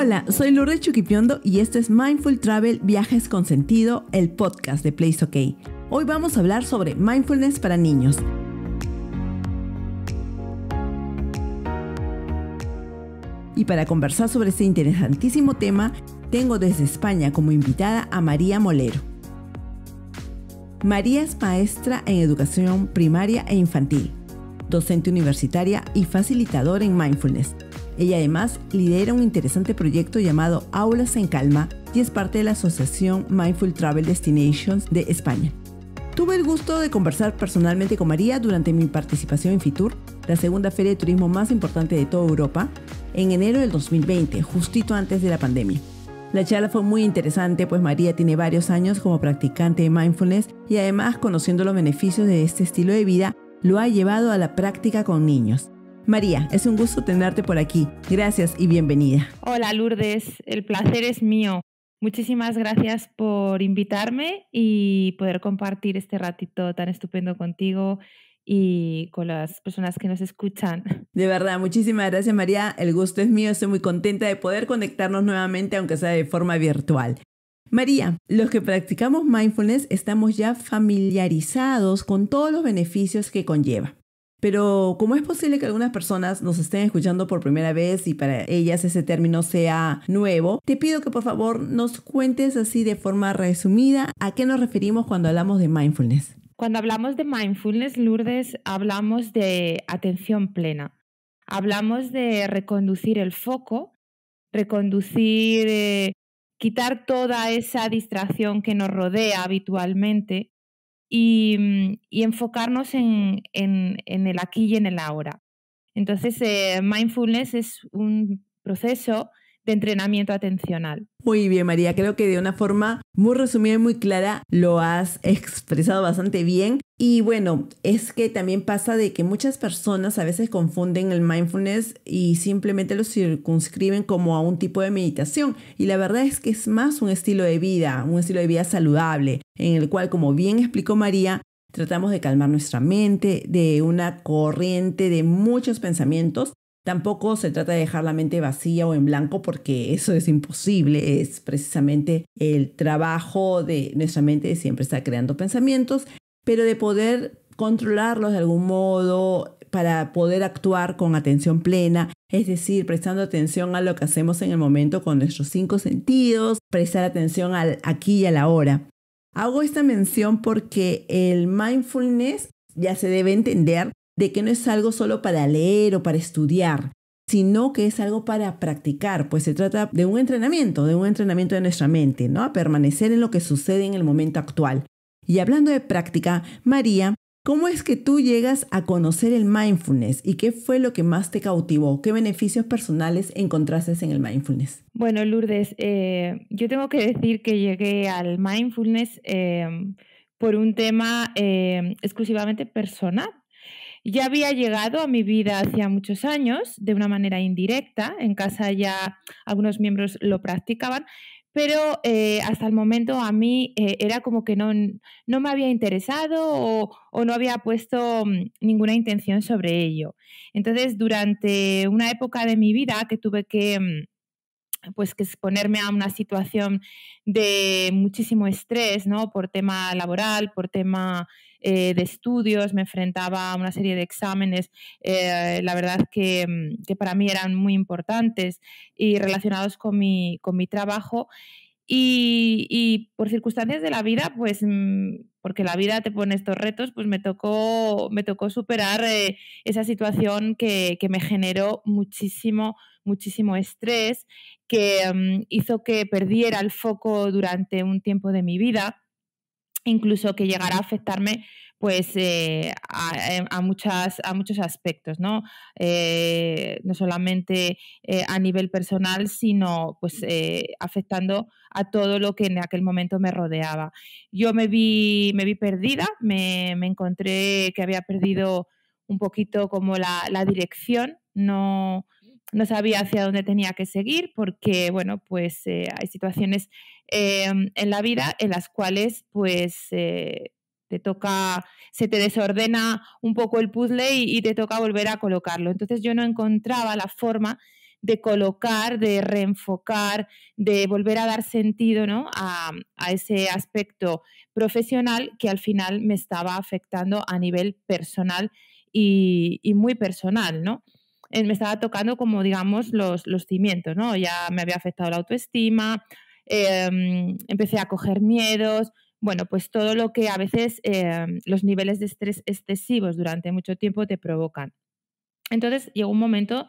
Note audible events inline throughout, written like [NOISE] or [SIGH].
Hola, soy Lourdes Chuquipiondo y este es Mindful Travel Viajes con Sentido, el podcast de Place OK. Hoy vamos a hablar sobre mindfulness para niños. Y para conversar sobre este interesantísimo tema, tengo desde España como invitada a María Molero. María es maestra en educación primaria e infantil, docente universitaria y facilitadora en mindfulness ella además lidera un interesante proyecto llamado Aulas en Calma y es parte de la Asociación Mindful Travel Destinations de España. Tuve el gusto de conversar personalmente con María durante mi participación en Fitur, la segunda feria de turismo más importante de toda Europa, en enero del 2020, justito antes de la pandemia. La charla fue muy interesante, pues María tiene varios años como practicante de mindfulness y además conociendo los beneficios de este estilo de vida, lo ha llevado a la práctica con niños. María, es un gusto tenerte por aquí. Gracias y bienvenida. Hola Lourdes, el placer es mío. Muchísimas gracias por invitarme y poder compartir este ratito tan estupendo contigo y con las personas que nos escuchan. De verdad, muchísimas gracias María, el gusto es mío, estoy muy contenta de poder conectarnos nuevamente, aunque sea de forma virtual. María, los que practicamos mindfulness estamos ya familiarizados con todos los beneficios que conlleva. Pero como es posible que algunas personas nos estén escuchando por primera vez y para ellas ese término sea nuevo? Te pido que por favor nos cuentes así de forma resumida a qué nos referimos cuando hablamos de mindfulness. Cuando hablamos de mindfulness, Lourdes, hablamos de atención plena. Hablamos de reconducir el foco, reconducir, eh, quitar toda esa distracción que nos rodea habitualmente y, mm, y enfocarnos en, en, en, el aquí y en el ahora. Entonces, eh, mindfulness es un proceso entrenamiento atencional. Muy bien, María. Creo que de una forma muy resumida y muy clara lo has expresado bastante bien. Y bueno, es que también pasa de que muchas personas a veces confunden el mindfulness y simplemente lo circunscriben como a un tipo de meditación. Y la verdad es que es más un estilo de vida, un estilo de vida saludable, en el cual, como bien explicó María, tratamos de calmar nuestra mente de una corriente de muchos pensamientos Tampoco se trata de dejar la mente vacía o en blanco porque eso es imposible, es precisamente el trabajo de nuestra mente de siempre estar creando pensamientos, pero de poder controlarlos de algún modo para poder actuar con atención plena, es decir, prestando atención a lo que hacemos en el momento con nuestros cinco sentidos, prestar atención al aquí y a la hora. Hago esta mención porque el mindfulness ya se debe entender de que no es algo solo para leer o para estudiar, sino que es algo para practicar, pues se trata de un entrenamiento, de un entrenamiento de nuestra mente, ¿no? A permanecer en lo que sucede en el momento actual. Y hablando de práctica, María, ¿cómo es que tú llegas a conocer el mindfulness y qué fue lo que más te cautivó? ¿Qué beneficios personales encontraste en el mindfulness? Bueno, Lourdes, eh, yo tengo que decir que llegué al mindfulness eh, por un tema eh, exclusivamente personal ya había llegado a mi vida hacía muchos años de una manera indirecta, en casa ya algunos miembros lo practicaban, pero eh, hasta el momento a mí eh, era como que no, no me había interesado o, o, no había puesto mm, ninguna intención sobre ello. Entonces, durante una época de mi vida que tuve que mm, pues que exponerme a una situación de muchísimo estrés, ¿no? Por tema laboral, por tema eh, de estudios, me enfrentaba a una serie de exámenes, eh, la verdad mm, que, para mí eran muy importantes y relacionados con mi, trabajo. Y, por circunstancias de la vida, pues mm, porque la vida te pone estos retos, pues me tocó, me tocó superar eh, esa situación que, me generó muchísimo, muchísimo estrés, que mm, hizo que perdiera el foco durante un tiempo de mi vida incluso que llegara a afectarme pues eh, eh, a, muchas, a muchos aspectos, ¿no? Eh, solamente a nivel personal, sino pues afectando a todo lo que en aquel momento me rodeaba. Yo me vi, me vi perdida, me, encontré que había perdido un poquito como la, la dirección, no, no sabía hacia dónde tenía que seguir porque, bueno, pues eh, hay situaciones em, en la vida en las cuales, pues, eh, te toca, se te desordena un poco el puzzle y, te toca volver a colocarlo. Entonces yo no encontraba la forma de colocar, de reenfocar, de volver a dar sentido ¿no? a, ese aspecto profesional que al final me estaba afectando a nivel personal y, y muy personal, ¿no? me estaba tocando como, digamos, los, cimientos, ¿no? Ya me había afectado la autoestima, em, empecé a coger miedos, bueno, pues todo lo que a veces em, los niveles de estrés excesivos durante mucho tiempo te provocan. Entonces llegó un momento,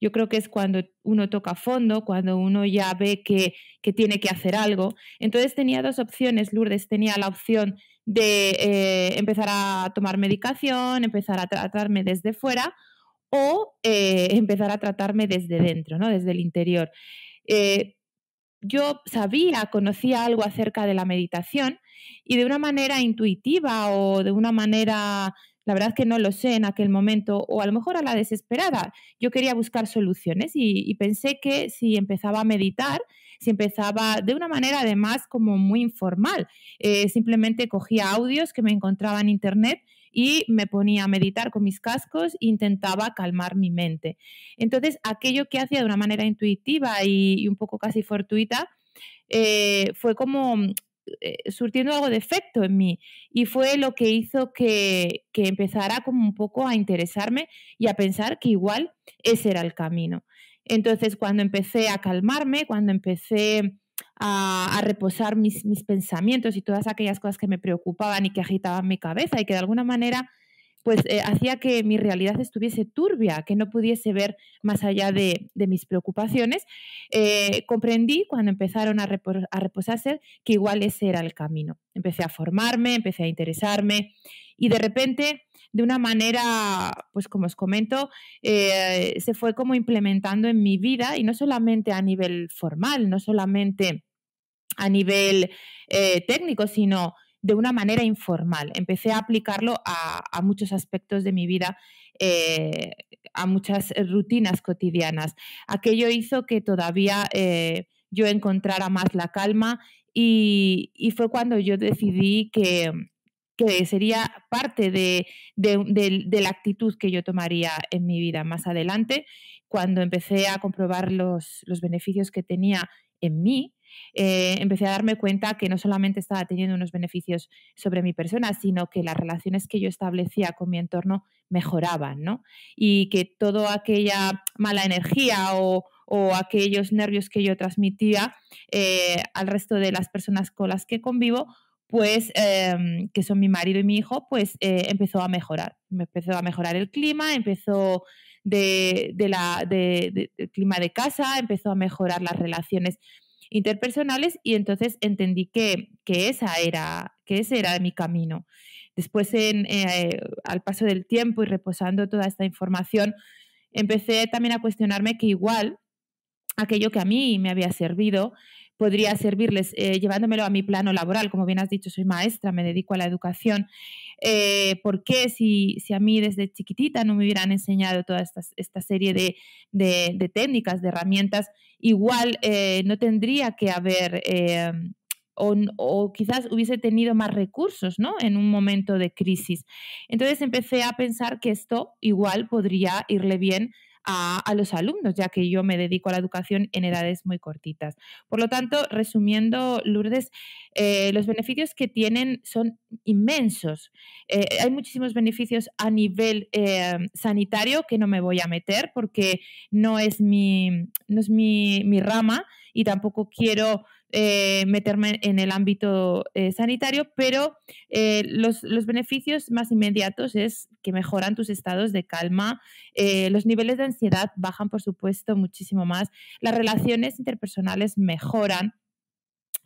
yo creo que es cuando uno toca fondo, cuando uno ya ve que, tiene que hacer algo. Entonces tenía dos opciones, Lourdes, tenía la opción de eh, empezar a tomar medicación, empezar a tratarme desde fuera o eh, empezar a tratarme desde dentro, ¿no? desde el interior. Eh, yo sabía, conocía algo acerca de la meditación y de una manera intuitiva o de una manera, la verdad que no lo sé en aquel momento, o a lo mejor a la desesperada, yo quería buscar soluciones y, pensé que si empezaba a meditar, si empezaba de una manera además como muy informal, eh, simplemente cogía audios que me encontraba en internet y me ponía a meditar con mis cascos e intentaba calmar mi mente. Entonces, aquello que hacía de una manera intuitiva y, un poco casi fortuita, eh, fue como mm, eh, surtiendo algo de efecto en mí y fue lo que hizo que, que empezara como un poco a interesarme y a pensar que igual ese era el camino. Entonces, cuando empecé a calmarme, cuando empecé a, reposar mis, pensamientos y todas aquellas cosas que me preocupaban y que agitaban mi cabeza y que de alguna manera pues eh, hacía que mi realidad estuviese turbia, que no pudiese ver más allá de, mis preocupaciones, eh, comprendí cuando empezaron a, a, reposarse que igual ese era el camino. Empecé a formarme, empecé a interesarme y de repente de una manera, pues como os comento, eh, se fue como implementando en mi vida y no solamente a nivel formal, no solamente a nivel eh, técnico, sino de una manera informal. Empecé a aplicarlo a, muchos aspectos de mi vida, eh, a muchas rutinas cotidianas. Aquello hizo que todavía yo encontrara más la calma y, fue cuando yo decidí que, que sería parte de, la actitud que yo tomaría en mi vida más adelante, cuando empecé a comprobar los, beneficios que tenía en mí, eh, empecé a darme cuenta que no solamente estaba teniendo unos beneficios sobre mi persona, sino que las relaciones que yo establecía con mi entorno mejoraban, Y que toda aquella mala energía o, aquellos nervios que yo transmitía eh, al resto de las personas con las que convivo, pues em, que son mi marido y mi hijo, pues eh, empezó a mejorar. Empezó a mejorar el clima, empezó de, la, clima de casa, empezó a mejorar las relaciones interpersonales y entonces entendí que, que, esa era, que ese era mi camino. Después, en, eh, al paso del tiempo y reposando toda esta información, empecé también a cuestionarme que igual aquello que a mí me había servido podría servirles eh, llevándomelo a mi plano laboral. Como bien has dicho, soy maestra, me dedico a la educación. Eh, ¿Por qué si, si, a mí desde chiquitita no me hubieran enseñado toda esta, serie de, técnicas, de herramientas, igual eh, no tendría que haber... O, o, quizás hubiese tenido más recursos ¿no? en un momento de crisis. Entonces empecé a pensar que esto igual podría irle bien a, los alumnos, ya que yo me dedico a la educación en edades muy cortitas. Por lo tanto, resumiendo, Lourdes, eh, los beneficios que tienen son inmensos. Eh, hay muchísimos beneficios a nivel eh, sanitario que no me voy a meter porque no es mi, no es mi, mi rama y tampoco quiero eh, meterme en el ámbito eh, sanitario, pero eh, los, los, beneficios más inmediatos es que mejoran tus estados de calma, los niveles de ansiedad bajan, por supuesto, muchísimo más, las relaciones interpersonales mejoran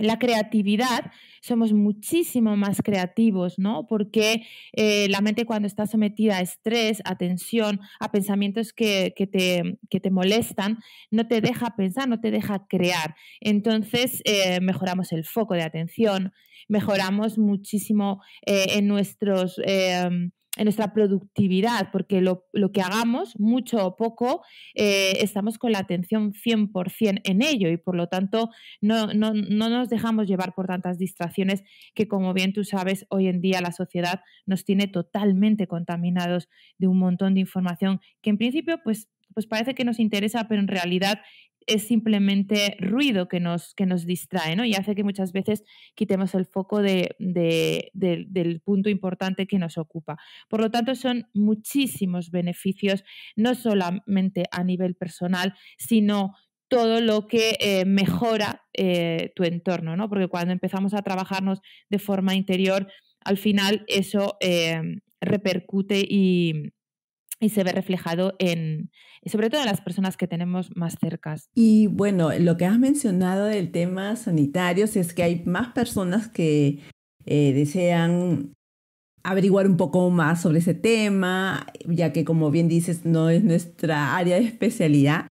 la creatividad somos muchísimo más creativos, ¿no? Porque eh, la mente cuando está sometida a estrés, a tensión, a pensamientos que, te, te, molestan, no te deja pensar, no te deja crear. Entonces eh, mejoramos el foco de atención, mejoramos muchísimo eh, en nuestros... Em, en nuestra productividad, porque lo, que hagamos, mucho o poco, eh, estamos con la atención 100% en ello y por lo tanto no, no, no, nos dejamos llevar por tantas distracciones que, como bien tú sabes, hoy en día la sociedad nos tiene totalmente contaminados de un montón de información que en principio pues, pues parece que nos interesa, pero en realidad es simplemente ruido que nos, que nos distrae, ¿no? Y hace que muchas veces quitemos el foco del punto importante que nos ocupa. Por lo tanto, son muchísimos beneficios, no solamente a nivel personal, sino todo lo que eh, mejora eh, tu entorno, ¿no? Porque cuando empezamos a trabajarnos de forma interior, al final eso eh, repercute y, y se ve reflejado en, sobre todo en las personas que tenemos más cercas. Y bueno, lo que has mencionado del tema sanitario es que hay más personas que eh, desean averiguar un poco más sobre ese tema, ya que como bien dices, no es nuestra área de especialidad.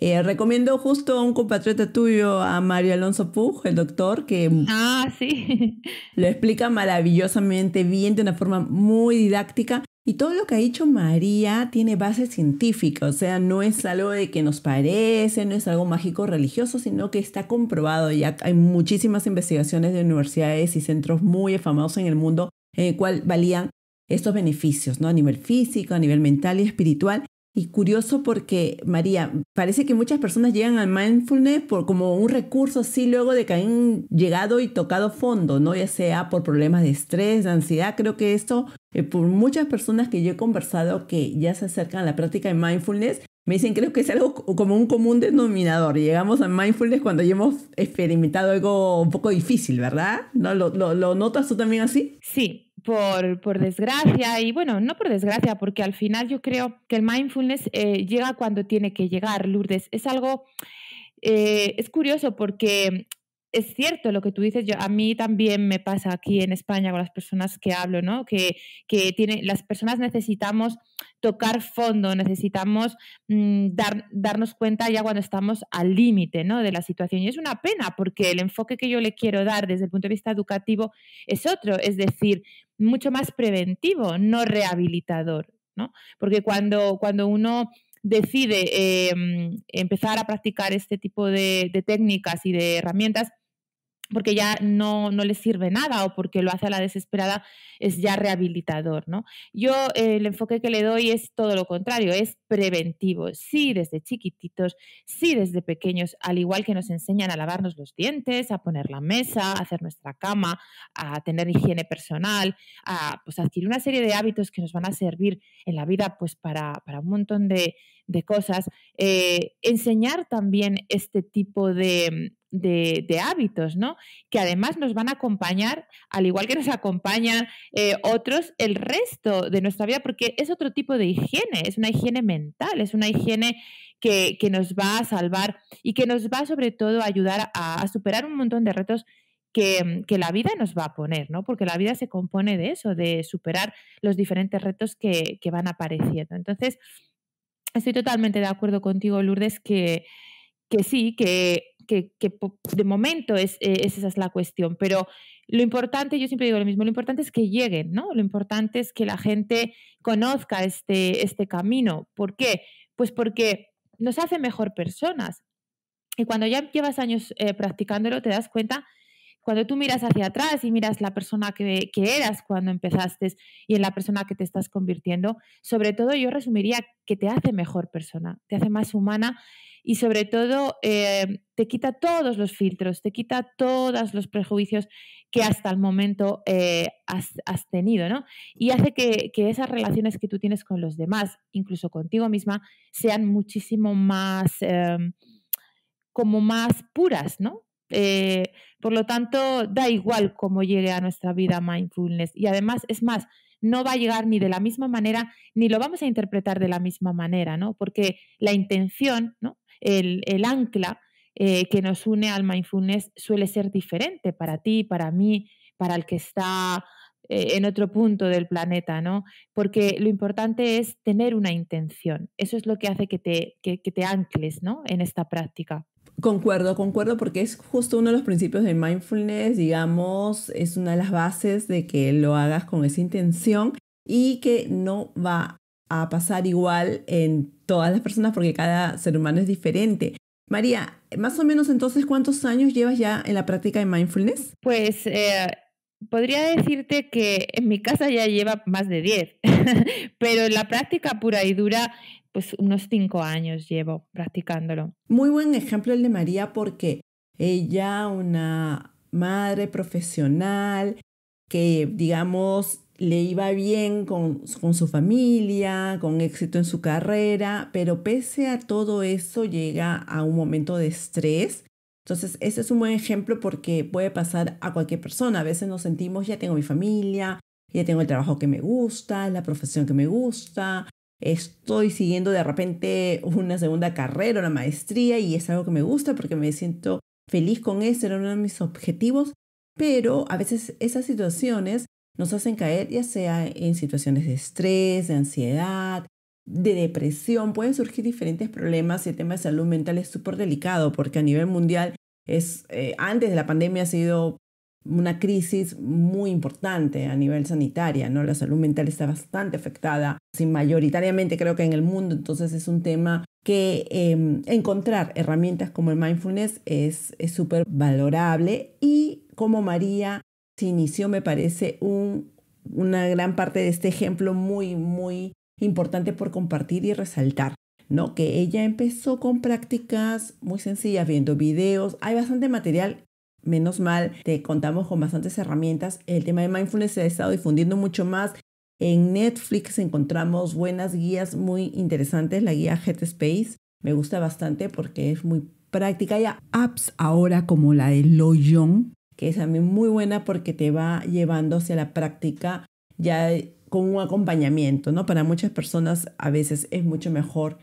Eh, recomiendo justo a un compatriota tuyo, a Mario Alonso Puj, el doctor, que ah, sí. [LAUGHS] lo explica maravillosamente bien, de una forma muy didáctica. Y todo lo que ha dicho María tiene base científica, o sea, no es algo de que nos parece, no es algo mágico religioso, sino que está comprobado. Ya hay muchísimas investigaciones de universidades y centros muy famosos en el mundo en el cual valían estos beneficios, ¿no? A nivel físico, a nivel mental y espiritual. Y curioso porque, María, parece que muchas personas llegan al mindfulness por como un recurso así luego de que han llegado y tocado fondo, ¿no? Ya sea por problemas de estrés, de ansiedad. Creo que esto, eh, por muchas personas que yo he conversado que ya se acercan a la práctica de mindfulness, me dicen, creo que es algo como un común denominador. Llegamos al mindfulness cuando ya hemos experimentado algo un poco difícil, ¿verdad? ¿No? ¿Lo, lo, lo notas tú también así? Sí, por, desgracia, y bueno, no por desgracia, porque al final yo creo que el mindfulness eh, llega cuando tiene que llegar, Lourdes. Es algo, eh, es curioso porque es cierto lo que tú dices, yo, a mí también me pasa aquí en España con las personas que hablo, ¿no? Que, tiene, las personas necesitamos tocar fondo, necesitamos mm, darnos cuenta ya cuando estamos al límite ¿no? de la situación. Y es una pena porque el enfoque que yo le quiero dar desde el punto de vista educativo es otro, es decir, mucho más preventivo, no rehabilitador, ¿no? Porque cuando, cuando uno decide em, empezar a practicar este tipo de técnicas y de herramientas, porque ya no, no le sirve nada o porque lo hace a la desesperada, es ya rehabilitador. ¿no? Yo eh, el enfoque que le doy es todo lo contrario, es preventivo. Sí, desde chiquititos, sí, desde pequeños, al igual que nos enseñan a lavarnos los dientes, a poner la mesa, a hacer nuestra cama, a tener higiene personal, a pues, adquirir una serie de hábitos que nos van a servir en la vida pues, para, para un montón de, de cosas, eh, enseñar también este tipo de, hábitos, ¿no? Que además nos van a acompañar, al igual que nos acompañan eh, otros, el resto de nuestra vida, porque es otro tipo de higiene, es una higiene mental, es una higiene que, nos va a salvar y que nos va sobre todo a ayudar a, superar un montón de retos que, la vida nos va a poner, ¿no? Porque la vida se compone de eso, de superar los diferentes retos que, que van apareciendo. Entonces, estoy totalmente de acuerdo contigo, Lourdes, que, que sí, que, de momento eh, es, esa es la cuestión, pero lo importante, yo siempre digo lo mismo, lo importante es que lleguen, ¿no? Lo importante es que la gente conozca este, este camino. ¿Por qué? Pues porque nos hace mejor personas. Y cuando ya llevas años eh, practicándolo, te das cuenta cuando tú miras hacia atrás y miras la persona que, eras cuando empezaste y en la persona que te estás convirtiendo, sobre todo yo resumiría que te hace mejor persona, te hace más humana y sobre todo eh, te quita todos los filtros, te quita todos los prejuicios que hasta el momento eh, has, tenido, ¿no? Y hace que, esas relaciones que tú tienes con los demás, incluso contigo misma, sean muchísimo más... Em, como más puras, ¿no? Eh, por lo tanto, da igual cómo llegue a nuestra vida mindfulness. Y además, es más, no va a llegar ni de la misma manera, ni lo vamos a interpretar de la misma manera, ¿no? Porque la intención, ¿no? el, ancla eh, que nos une al mindfulness suele ser diferente para ti, para mí, para el que está eh, en otro punto del planeta, ¿no? Porque lo importante es tener una intención. Eso es lo que hace que te, que te ancles, ¿no? En esta práctica. Concuerdo, concuerdo porque es justo uno de los principios de mindfulness, digamos, es una de las bases de que lo hagas con esa intención y que no va a pasar igual en todas las personas porque cada ser humano es diferente. María, más o menos entonces, ¿cuántos años llevas ya en la práctica de mindfulness? Pues eh, podría decirte que en mi casa ya lleva más de 10, [LAUGHS] pero en la práctica pura y dura, pues unos 5 años llevo practicándolo. Muy buen ejemplo el de María porque ella, una madre profesional, que digamos le iba bien con, con, su familia, con éxito en su carrera, pero pese a todo eso llega a un momento de estrés entonces, ese es un buen ejemplo porque puede pasar a cualquier persona. A veces nos sentimos, ya tengo mi familia, ya tengo el trabajo que me gusta, la profesión que me gusta, estoy siguiendo de repente una segunda carrera, una maestría y es algo que me gusta porque me siento feliz con eso, era uno de mis objetivos, pero a veces esas situaciones nos hacen caer ya sea en situaciones de estrés, de ansiedad, de depresión, pueden surgir diferentes problemas y el tema de salud mental es súper delicado porque a nivel mundial es, eh, antes de la pandemia ha sido una crisis muy importante a nivel sanitaria, ¿no? La salud mental está bastante afectada, sin mayoritariamente creo que en el mundo, entonces es un tema que em, encontrar herramientas como el mindfulness es súper valorable y como María se inició, me parece, una gran parte de este ejemplo muy, muy importante por compartir y resaltar, ¿no? Que ella empezó con prácticas muy sencillas, viendo videos, hay bastante material. Menos mal, te contamos con bastantes herramientas. El tema de mindfulness se ha estado difundiendo mucho más. En Netflix encontramos buenas guías muy interesantes, la guía Headspace. Me gusta bastante porque es muy práctica. Hay apps ahora como la de Loyon, que es también muy buena porque te va llevando hacia la práctica. Ya con un acompañamiento, ¿no? Para muchas personas a veces es mucho mejor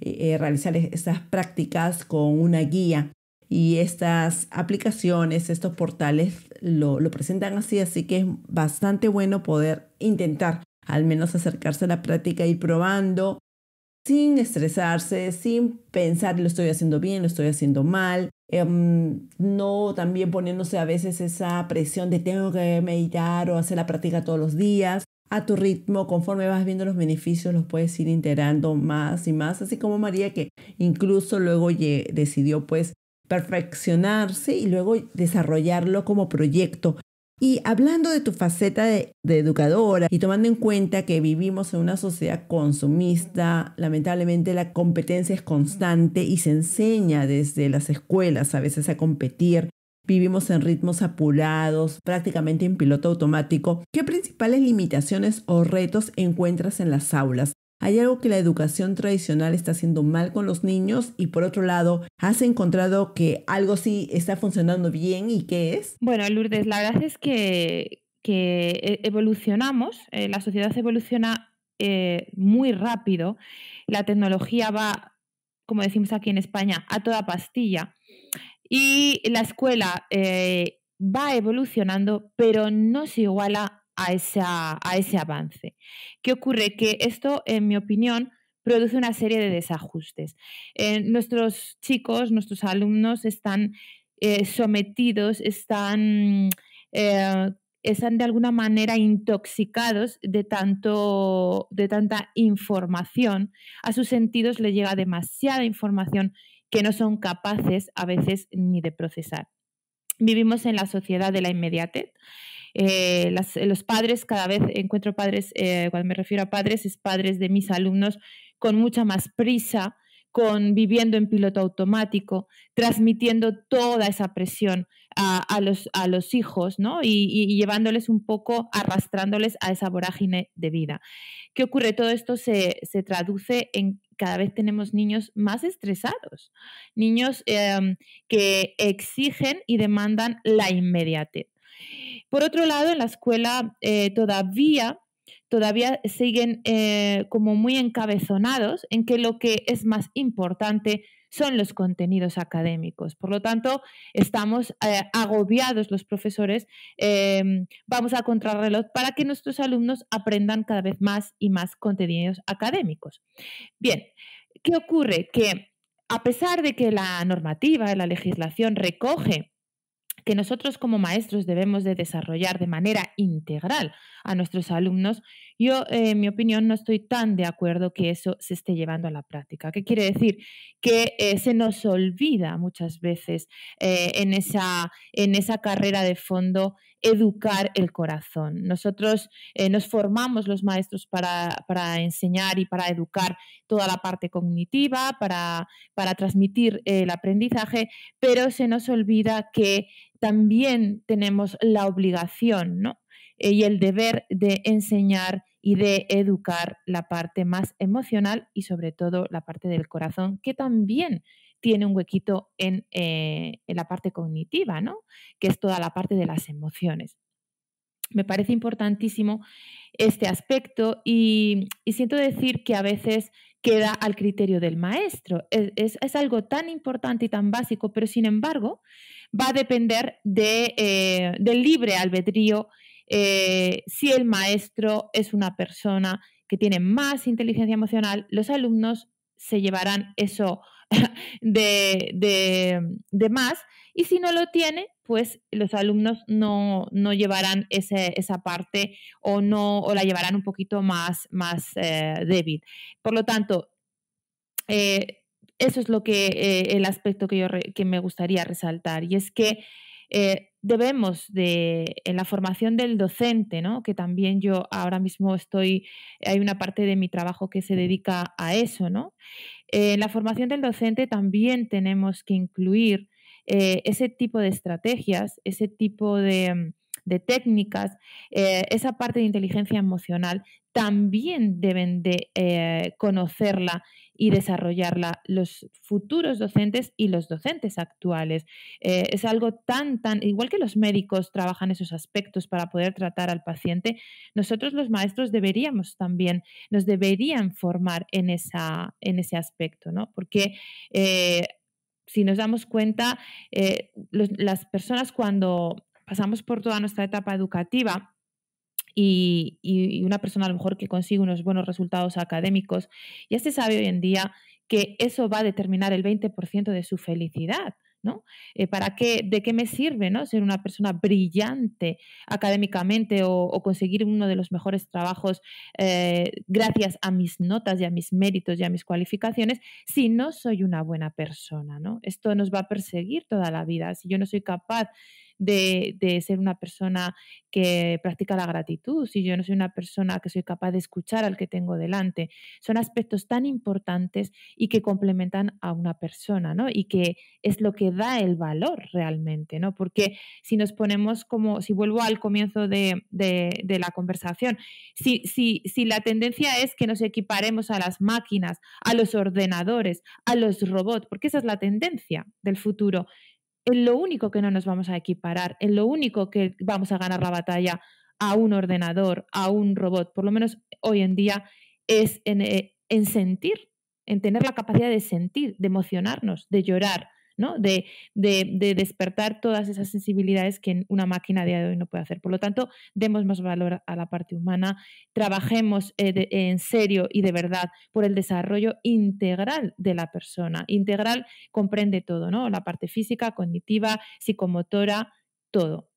eh, eh, realizar estas prácticas con una guía y estas aplicaciones, estos portales lo, presentan así, así que es bastante bueno poder intentar al menos acercarse a la práctica, y probando sin estresarse, sin pensar lo estoy haciendo bien, lo estoy haciendo mal, em, no también poniéndose a veces esa presión de tengo que meditar o hacer la práctica todos los días, a tu ritmo, conforme vas viendo los beneficios, los puedes ir integrando más y más, así como María que incluso luego decidió pues perfeccionarse y luego desarrollarlo como proyecto. Y hablando de tu faceta de, educadora y tomando en cuenta que vivimos en una sociedad consumista, lamentablemente la competencia es constante y se enseña desde las escuelas a veces a competir vivimos en ritmos apurados, prácticamente en piloto automático. ¿Qué principales limitaciones o retos encuentras en las aulas? ¿Hay algo que la educación tradicional está haciendo mal con los niños? Y por otro lado, ¿has encontrado que algo sí está funcionando bien y qué es? Bueno, Lourdes, la verdad es que, e-, evolucionamos, eh, la sociedad evoluciona eh, muy rápido, la tecnología va, como decimos aquí en España, a toda pastilla. Y la escuela eh, va evolucionando, pero no se iguala a, ese avance. ¿Qué ocurre? Que esto, en mi opinión, produce una serie de desajustes. Eh, nuestros chicos, nuestros alumnos están eh, sometidos, están, están de alguna manera intoxicados de, tanto, de tanta información. A sus sentidos le llega demasiada información que no son capaces a veces ni de procesar. Vivimos en la sociedad de la inmediatez. Eh, los padres, cada vez encuentro padres, eh, cuando me refiero a padres, es padres de mis alumnos con mucha más prisa, con viviendo en piloto automático, transmitiendo toda esa presión a, los, a los hijos, ¿no? Y, llevándoles un poco, arrastrándoles a esa vorágine de vida. ¿Qué ocurre? Todo esto se, traduce en cada vez tenemos niños más estresados, niños em, que exigen y demandan la inmediatez. Por otro lado, en la escuela eh, todavía todavía siguen eh, como muy encabezonados en que lo que es más importante son los contenidos académicos. Por lo tanto, estamos eh, agobiados los profesores, em, vamos a contrarreloj para que nuestros alumnos aprendan cada vez más y más contenidos académicos. Bien, ¿qué ocurre? Que a pesar de que la normativa, la legislación recoge que nosotros como maestros debemos de desarrollar de manera integral a nuestros alumnos, yo, eh, en mi opinión, no estoy tan de acuerdo que eso se esté llevando a la práctica. ¿Qué quiere decir? Que eh, se nos olvida muchas veces eh, en, esa, en esa carrera de fondo educar el corazón. Nosotros eh, nos formamos los maestros para, para, enseñar y para educar toda la parte cognitiva, para, para transmitir eh, el aprendizaje, pero se nos olvida que también tenemos la obligación ¿no? Eh, y el deber de enseñar y de educar la parte más emocional y sobre todo la parte del corazón, que también tiene un huequito eh, en, la parte cognitiva, ¿no? que es toda la parte de las emociones. Me parece importantísimo este aspecto y, siento decir que a veces queda al criterio del maestro. E, es, algo tan importante y tan básico, pero sin embargo va a depender eh, del libre albedrío eh, si el maestro es una persona que tiene más inteligencia emocional, los alumnos se llevarán eso [LAUGHS] de, más. Y si no lo tiene, pues los alumnos no, llevarán esa parte o, no, o la llevarán un poquito más, más eh, débil. Por lo tanto, eh, eso es lo que eh, el aspecto que yo que me gustaría resaltar y es que debemos de en la formación del docente ¿no? que también yo ahora mismo estoy hay una parte de mi trabajo que se dedica a eso ¿no? Eh, en la formación del docente también tenemos que incluir eh, ese tipo de estrategias, ese tipo de, mm, técnicas, eh, esa parte de inteligencia emocional también deben de conocerla y desarrollarla los futuros docentes y los docentes actuales. Eh, es algo tan, tan, igual que los médicos trabajan esos aspectos para poder tratar al paciente, nosotros los maestros deberíamos también, nos deberían formar en, esa, en ese aspecto, ¿no? Porque... Eh, si nos damos cuenta, eh, las personas cuando pasamos por toda nuestra etapa educativa, y, una persona a lo mejor que consigue unos buenos resultados académicos, ya se sabe hoy en día que eso va a determinar el 20% de su felicidad. ¿no? Eh, ¿para qué, ¿De qué me sirve ¿no? ser una persona brillante académicamente o, conseguir uno de los mejores trabajos eh, gracias a mis notas y a mis méritos y a mis cualificaciones si no soy una buena persona? ¿no? Esto nos va a perseguir toda la vida. Si yo no soy capaz de, ser una persona que practica la gratitud, si yo no soy una persona que soy capaz de escuchar al que tengo delante. Son aspectos tan importantes y que complementan a una persona, ¿no? Y que es lo que da el valor realmente, ¿no? Porque si nos ponemos como, si vuelvo al comienzo de, de la conversación, si, si, si la tendencia es que nos equiparemos a las máquinas, a los ordenadores, a los robots, porque esa es la tendencia del futuro en lo único que no nos vamos a equiparar, en lo único que vamos a ganar la batalla a un ordenador, a un robot, por lo menos hoy en día, es en, eh, en sentir, en tener la capacidad de sentir, de emocionarnos, de llorar, de, de, despertar todas esas sensibilidades que una máquina a día de hoy no puede hacer. Por lo tanto, demos más valor a la parte humana, trabajemos eh, en serio y de verdad por el desarrollo integral de la persona. Integral comprende todo, ¿no? La parte física, cognitiva, psicomotora, todo.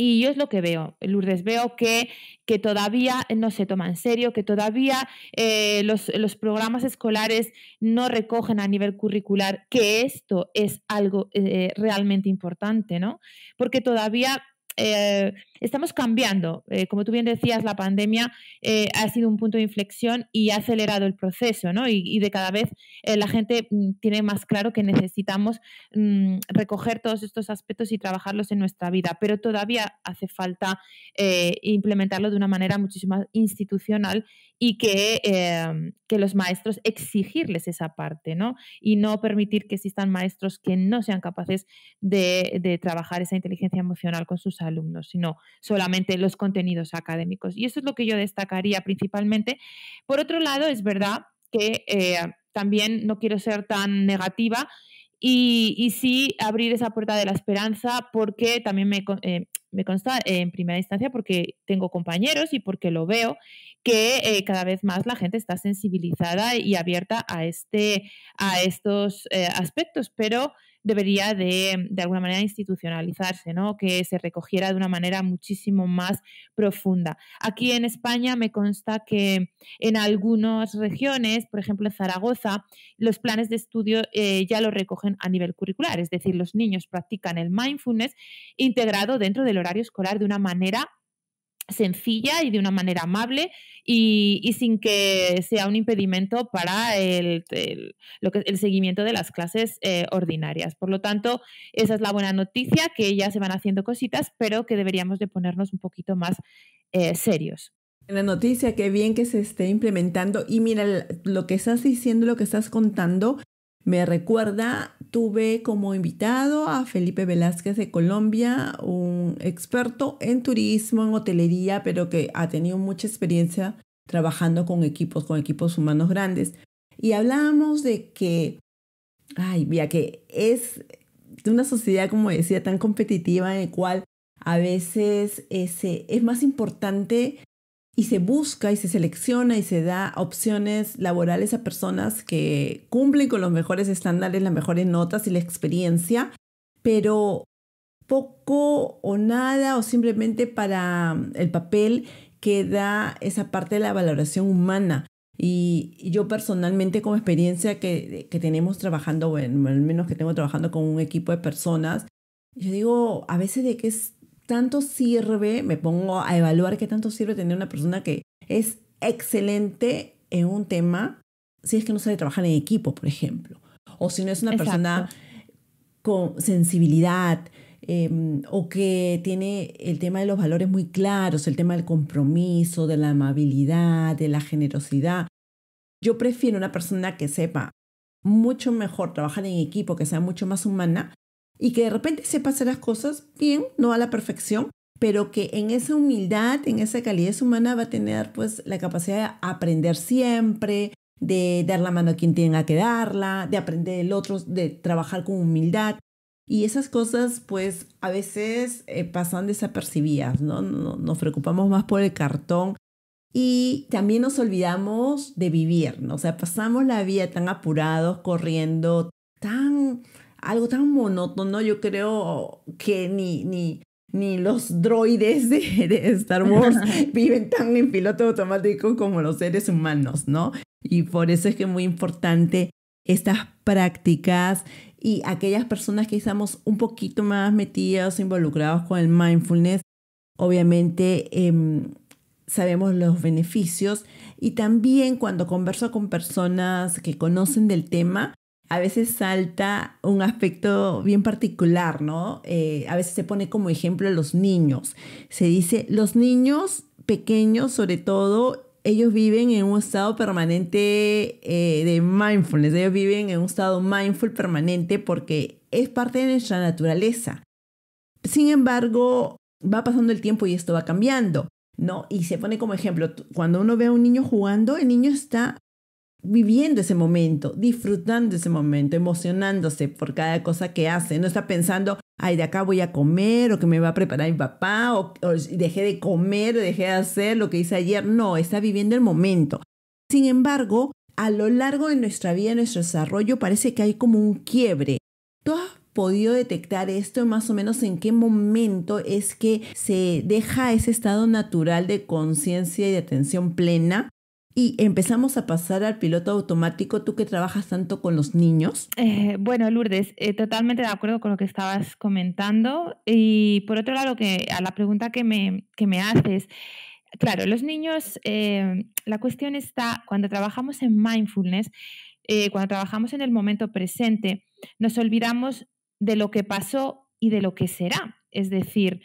Y yo es lo que veo, Lourdes, veo que, que todavía no se toma en serio, que todavía eh, los, programas escolares no recogen a nivel curricular que esto es algo eh, realmente importante, ¿no? Porque todavía eh, estamos cambiando. Eh, como tú bien decías, la pandemia eh, ha sido un punto de inflexión y ha acelerado el proceso, ¿no? Y, de cada vez la gente mm, tiene más claro que necesitamos mm, recoger todos estos aspectos y trabajarlos en nuestra vida, pero todavía hace falta implementarlo de una manera muchísimo más institucional y em, que, los maestros exigirles esa parte, ¿no? Y no permitir que existan maestros que no sean capaces de, trabajar esa inteligencia emocional con sus alumnos, sino solamente los contenidos académicos. Y eso es lo que yo destacaría principalmente. Por otro lado, es verdad que eh, también no quiero ser tan negativa, y, sí abrir esa puerta de la esperanza porque también me, eh, me consta eh, en primera instancia porque tengo compañeros y porque lo veo que eh, cada vez más la gente está sensibilizada y abierta a, este, a estos aspectos, pero debería de, alguna manera institucionalizarse, ¿no? que se recogiera de una manera muchísimo más profunda. Aquí en España me consta que en algunas regiones, por ejemplo en Zaragoza, los planes de estudio eh, ya lo recogen a nivel curricular, es decir, los niños practican el mindfulness integrado dentro del horario escolar de una manera sencilla y de una manera amable y, sin que sea un impedimento para el, seguimiento de las clases eh, ordinarias. Por lo tanto, esa es la buena noticia, que ya se van haciendo cositas, pero que deberíamos de ponernos un poquito más eh, serios. Buena noticia, qué bien que se esté implementando. Y mira, lo que estás diciendo, lo que estás contando, me recuerda, tuve como invitado a Felipe Velázquez de Colombia, un experto en turismo, en hotelería, pero que ha tenido mucha experiencia trabajando con equipos, con equipos humanos grandes. Y hablábamos de que, ay, mira, que es una sociedad, como decía, tan competitiva en la cual a veces es, es más importante y se busca y se selecciona y se da opciones laborales a personas que cumplen con los mejores estándares, las mejores notas y la experiencia, pero poco o nada o simplemente para mm, el papel que da esa parte de la valoración humana. Y yo personalmente, con experiencia que, que, tenemos trabajando, bueno, al menos que tengo trabajando con un equipo de personas, yo digo, a veces de que es tanto sirve, me pongo a evaluar qué tanto sirve tener una persona que es excelente en un tema, si es que no sabe trabajar en equipo, por ejemplo, o si no es una persona con sensibilidad em, o que tiene el tema de los valores muy claros, el tema del compromiso, de la amabilidad, de la generosidad. Yo prefiero una persona que sepa mucho mejor trabajar en equipo, que sea mucho más humana, y que de repente se hacer las cosas bien, no a la perfección, pero que en esa humildad, en esa calidad humana va a tener pues la capacidad de aprender siempre, de dar la mano a quien tenga que darla, de aprender el otro, de trabajar con humildad. Y esas cosas pues a veces eh, pasan desapercibidas, ¿no? Nos preocupamos más por el cartón y también nos olvidamos de vivir, ¿no? O sea, pasamos la vida tan apurados, corriendo, tan algo tan monótono, yo creo que ni, ni, ni los droides de, Star Wars [LAUGHS] viven tan en piloto automático como los seres humanos, ¿no? Y por eso es que es muy importante estas prácticas y aquellas personas que estamos un poquito más metidas, involucrados con el mindfulness, obviamente em, sabemos los beneficios. Y también cuando converso con personas que conocen del tema, a veces salta un aspecto bien particular, ¿no? Eh, a veces se pone como ejemplo los niños. Se dice, los niños pequeños sobre todo, ellos viven en un estado permanente eh, de mindfulness, ellos viven en un estado mindful permanente porque es parte de nuestra naturaleza. Sin embargo, va pasando el tiempo y esto va cambiando. ¿no? Y se pone como ejemplo, cuando uno ve a un niño jugando, el niño está viviendo ese momento, disfrutando ese momento, emocionándose por cada cosa que hace. No está pensando, ay, de acá voy a comer o que me va a preparar mi papá o, dejé de comer o dejé de hacer lo que hice ayer. No, está viviendo el momento. Sin embargo, a lo largo de nuestra vida, nuestro desarrollo, parece que hay como un quiebre. ¿Tú has podido detectar esto más o menos en qué momento es que se deja ese estado natural de conciencia y de atención plena? y empezamos a pasar al piloto automático, tú que trabajas tanto con los niños? Eh, bueno, Lourdes, eh, totalmente de acuerdo con lo que estabas comentando. Y por otro lado, que a la pregunta que me, me haces, claro, los niños, em, la cuestión está, cuando trabajamos en mindfulness, eh, cuando trabajamos en el momento presente, nos olvidamos de lo que pasó y de lo que será. Es decir,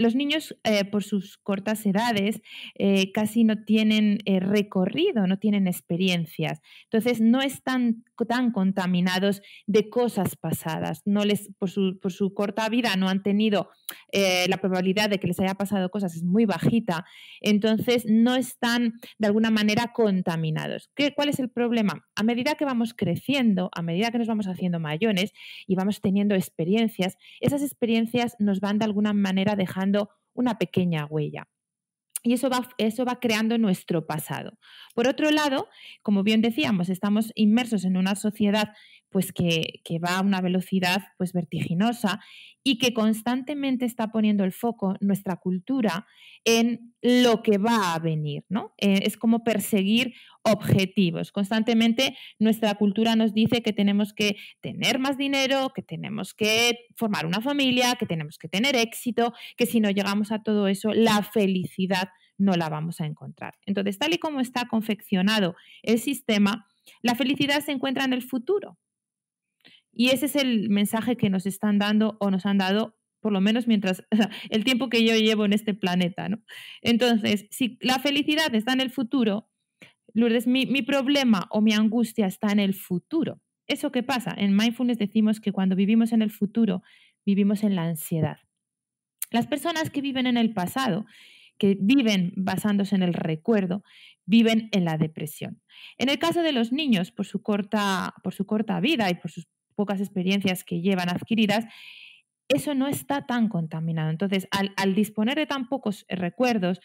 los niños, eh, por sus cortas edades, eh, casi no tienen eh, recorrido, no tienen experiencias. Entonces, no están tan contaminados de cosas pasadas. No les, por, su, por su corta vida no han tenido eh, la probabilidad de que les haya pasado cosas es muy bajita. Entonces no están de alguna manera contaminados. ¿Qué, ¿Cuál es el problema? A medida que vamos creciendo, a medida que nos vamos haciendo mayores y vamos teniendo experiencias, esas experiencias nos van de alguna manera dejando una pequeña huella y eso va, eso va creando nuestro pasado. Por otro lado, como bien decíamos, estamos inmersos en una sociedad pues que, va a una velocidad pues vertiginosa y que constantemente está poniendo el foco nuestra cultura en lo que va a venir, ¿no? Eh, es como perseguir objetivos. Constantemente nuestra cultura nos dice que tenemos que tener más dinero, que tenemos que formar una familia, que tenemos que tener éxito, que si no llegamos a todo eso, la felicidad no la vamos a encontrar. Entonces, tal y como está confeccionado el sistema, la felicidad se encuentra en el futuro, y ese es el mensaje que nos están dando o nos han dado, por lo menos mientras [LAUGHS] el tiempo que yo llevo en este planeta. ¿no? Entonces, si la felicidad está en el futuro, Lourdes, mi, mi problema o mi angustia está en el futuro. ¿Eso qué pasa? En mindfulness decimos que cuando vivimos en el futuro, vivimos en la ansiedad. Las personas que viven en el pasado, que viven basándose en el recuerdo, viven en la depresión. En el caso de los niños, por su corta, por su corta vida y por sus pocas experiencias que llevan adquiridas, eso no está tan contaminado. Entonces, al, disponer de tan pocos recuerdos,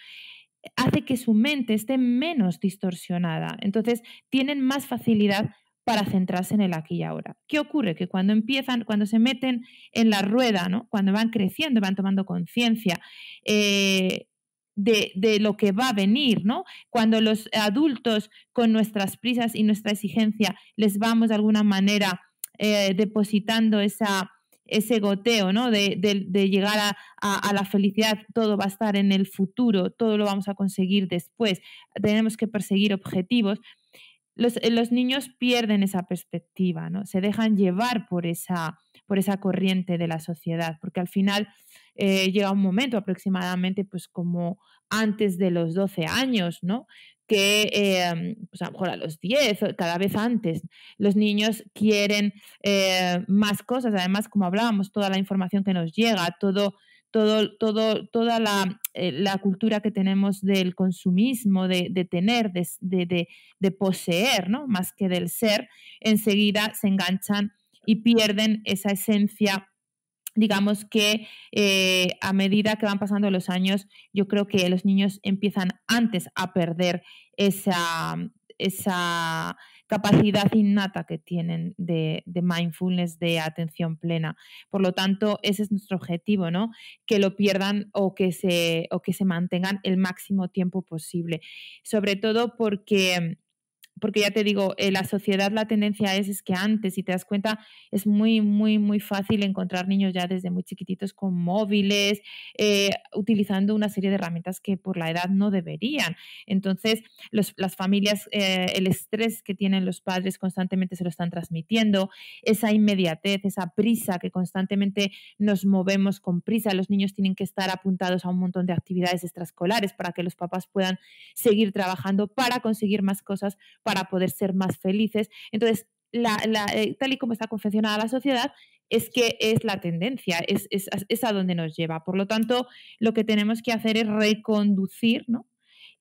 hace que su mente esté menos distorsionada. Entonces, tienen más facilidad para centrarse en el aquí y ahora. ¿Qué ocurre? Que cuando empiezan, cuando se meten en la rueda, cuando van creciendo, van tomando conciencia eh, de, de, lo que va a venir, ¿no? cuando los adultos con nuestras prisas y nuestra exigencia les vamos de alguna manera eh, depositando esa, ese goteo, ¿no? De, llegar a, la felicidad, todo va a estar en el futuro, todo lo vamos a conseguir después, tenemos que perseguir objetivos. Los, eh, niños pierden esa perspectiva, ¿no? Se dejan llevar por esa, por esa corriente de la sociedad, porque al final eh, llega un momento aproximadamente, pues como antes de los 12 años, ¿no? que em, pues, a lo mejor a los 10, cada vez antes, los niños quieren eh, más cosas. Además, como hablábamos, toda la información que nos llega, todo, todo, todo, toda la, eh, cultura que tenemos del consumismo, de, tener, de, de, de poseer, ¿no? más que del ser, enseguida se enganchan y pierden esa esencia digamos que eh, a medida que van pasando los años, yo creo que los niños empiezan antes a perder esa, mm, esa capacidad innata que tienen de, mindfulness, de atención plena. Por lo tanto, ese es nuestro objetivo, ¿no? Que lo pierdan o que se, o que se mantengan el máximo tiempo posible. Sobre todo porque porque ya te digo, en eh, la sociedad la tendencia es, es que antes, si te das cuenta, es muy, muy, muy fácil encontrar niños ya desde muy chiquititos con móviles, eh, utilizando una serie de herramientas que por la edad no deberían. Entonces, las familias, eh, el estrés que tienen los padres constantemente se lo están transmitiendo, esa inmediatez, esa prisa que constantemente nos movemos con prisa, los niños tienen que estar apuntados a un montón de actividades extraescolares para que los papás puedan seguir trabajando para conseguir más cosas para poder ser más felices. Entonces, eh, tal y como está confeccionada la sociedad, es que es la tendencia, es, a donde nos lleva. Por lo tanto, lo que tenemos que hacer es reconducir, ¿no?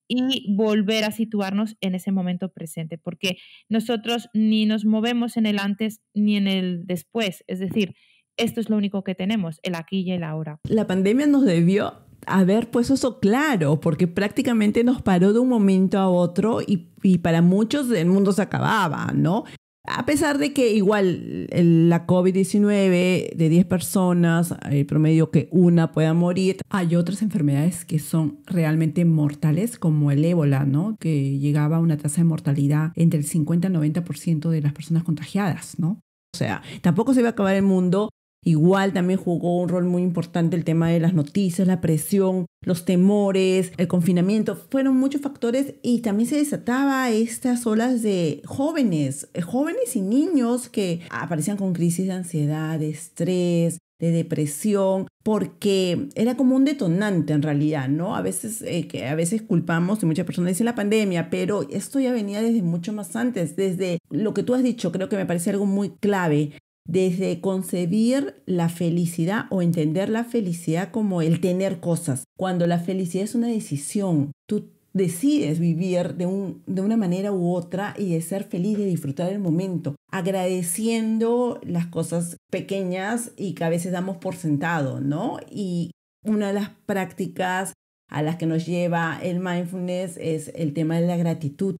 y volver a situarnos en ese momento presente, porque nosotros ni nos movemos en el antes ni en el después, es decir, esto es lo único que tenemos, el aquí y el ahora. La pandemia nos debió ver, pues eso claro, porque prácticamente nos paró de un momento a otro y, para muchos el mundo se acababa, ¿no? A pesar de que igual la COVID-19 de 10 personas, el promedio que una pueda morir, hay otras enfermedades que son realmente mortales, como el ébola, ¿no? Que llegaba a una tasa de mortalidad entre el 50 y 90% de las personas contagiadas, ¿no? O sea, tampoco se iba a acabar el mundo, Igual también jugó un rol muy importante el tema de las noticias, la presión, los temores, el confinamiento. Fueron muchos factores y también se desataba estas olas de jóvenes, eh, jóvenes y niños que aparecían con crisis de ansiedad, de estrés, de depresión, porque era como un detonante en realidad, ¿no? A veces, eh, que a veces culpamos y muchas personas dicen la pandemia, pero esto ya venía desde mucho más antes, desde lo que tú has dicho, creo que me parece algo muy clave, desde concebir la felicidad o entender la felicidad como el tener cosas, cuando la felicidad es una decisión, tú decides vivir de, un, de una manera u otra y de ser feliz, y disfrutar el momento, agradeciendo las cosas pequeñas y que a veces damos por sentado, ¿no? Y una de las prácticas a las que nos lleva el mindfulness es el tema de la gratitud.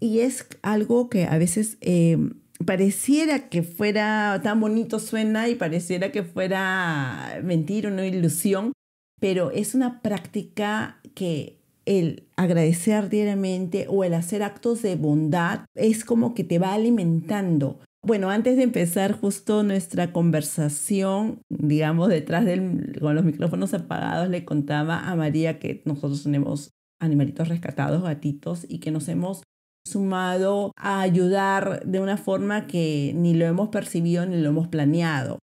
Y es algo que a veces eh, pareciera que fuera tan bonito suena y pareciera que fuera mentira, una ilusión, pero es una práctica que el agradecer diariamente o el hacer actos de bondad es como que te va alimentando. Bueno, antes de empezar justo nuestra conversación, digamos, detrás del, con los micrófonos apagados, le contaba a María que nosotros tenemos animalitos rescatados, gatitos, y que nos hemos sumado a ayudar de una forma que ni lo hemos percibido ni lo hemos planeado.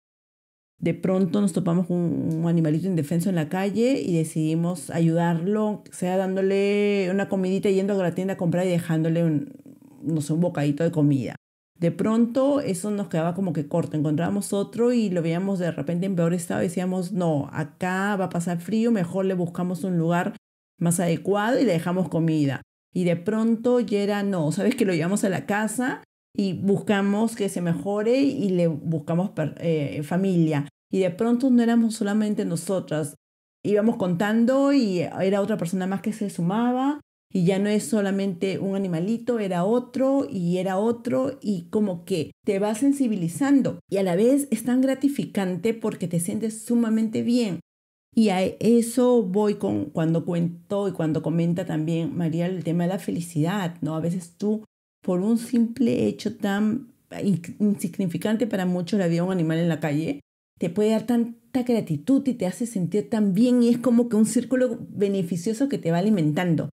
De pronto nos topamos con un animalito indefenso en la calle y decidimos ayudarlo, sea dándole una comidita, yendo a la tienda a comprar y dejándole un, no sé, un bocadito de comida. De pronto eso nos quedaba como que corto, encontrábamos otro y lo veíamos de repente en peor estado y decíamos, no, acá va a pasar frío, mejor le buscamos un lugar más adecuado y le dejamos comida y de pronto ya era, no, sabes que lo llevamos a la casa y buscamos que se mejore y le buscamos eh, familia. Y de pronto no éramos solamente nosotras, íbamos contando y era otra persona más que se sumaba y ya no es solamente un animalito, era otro y era otro y como que te vas sensibilizando y a la vez es tan gratificante porque te sientes sumamente bien y a eso voy con cuando cuento y cuando comenta también María el tema de la felicidad, ¿no? A veces tú, por un simple hecho tan insignificante para muchos, la vida un animal en la calle, te puede dar tanta gratitud y te hace sentir tan bien y es como que un círculo beneficioso que te va alimentando.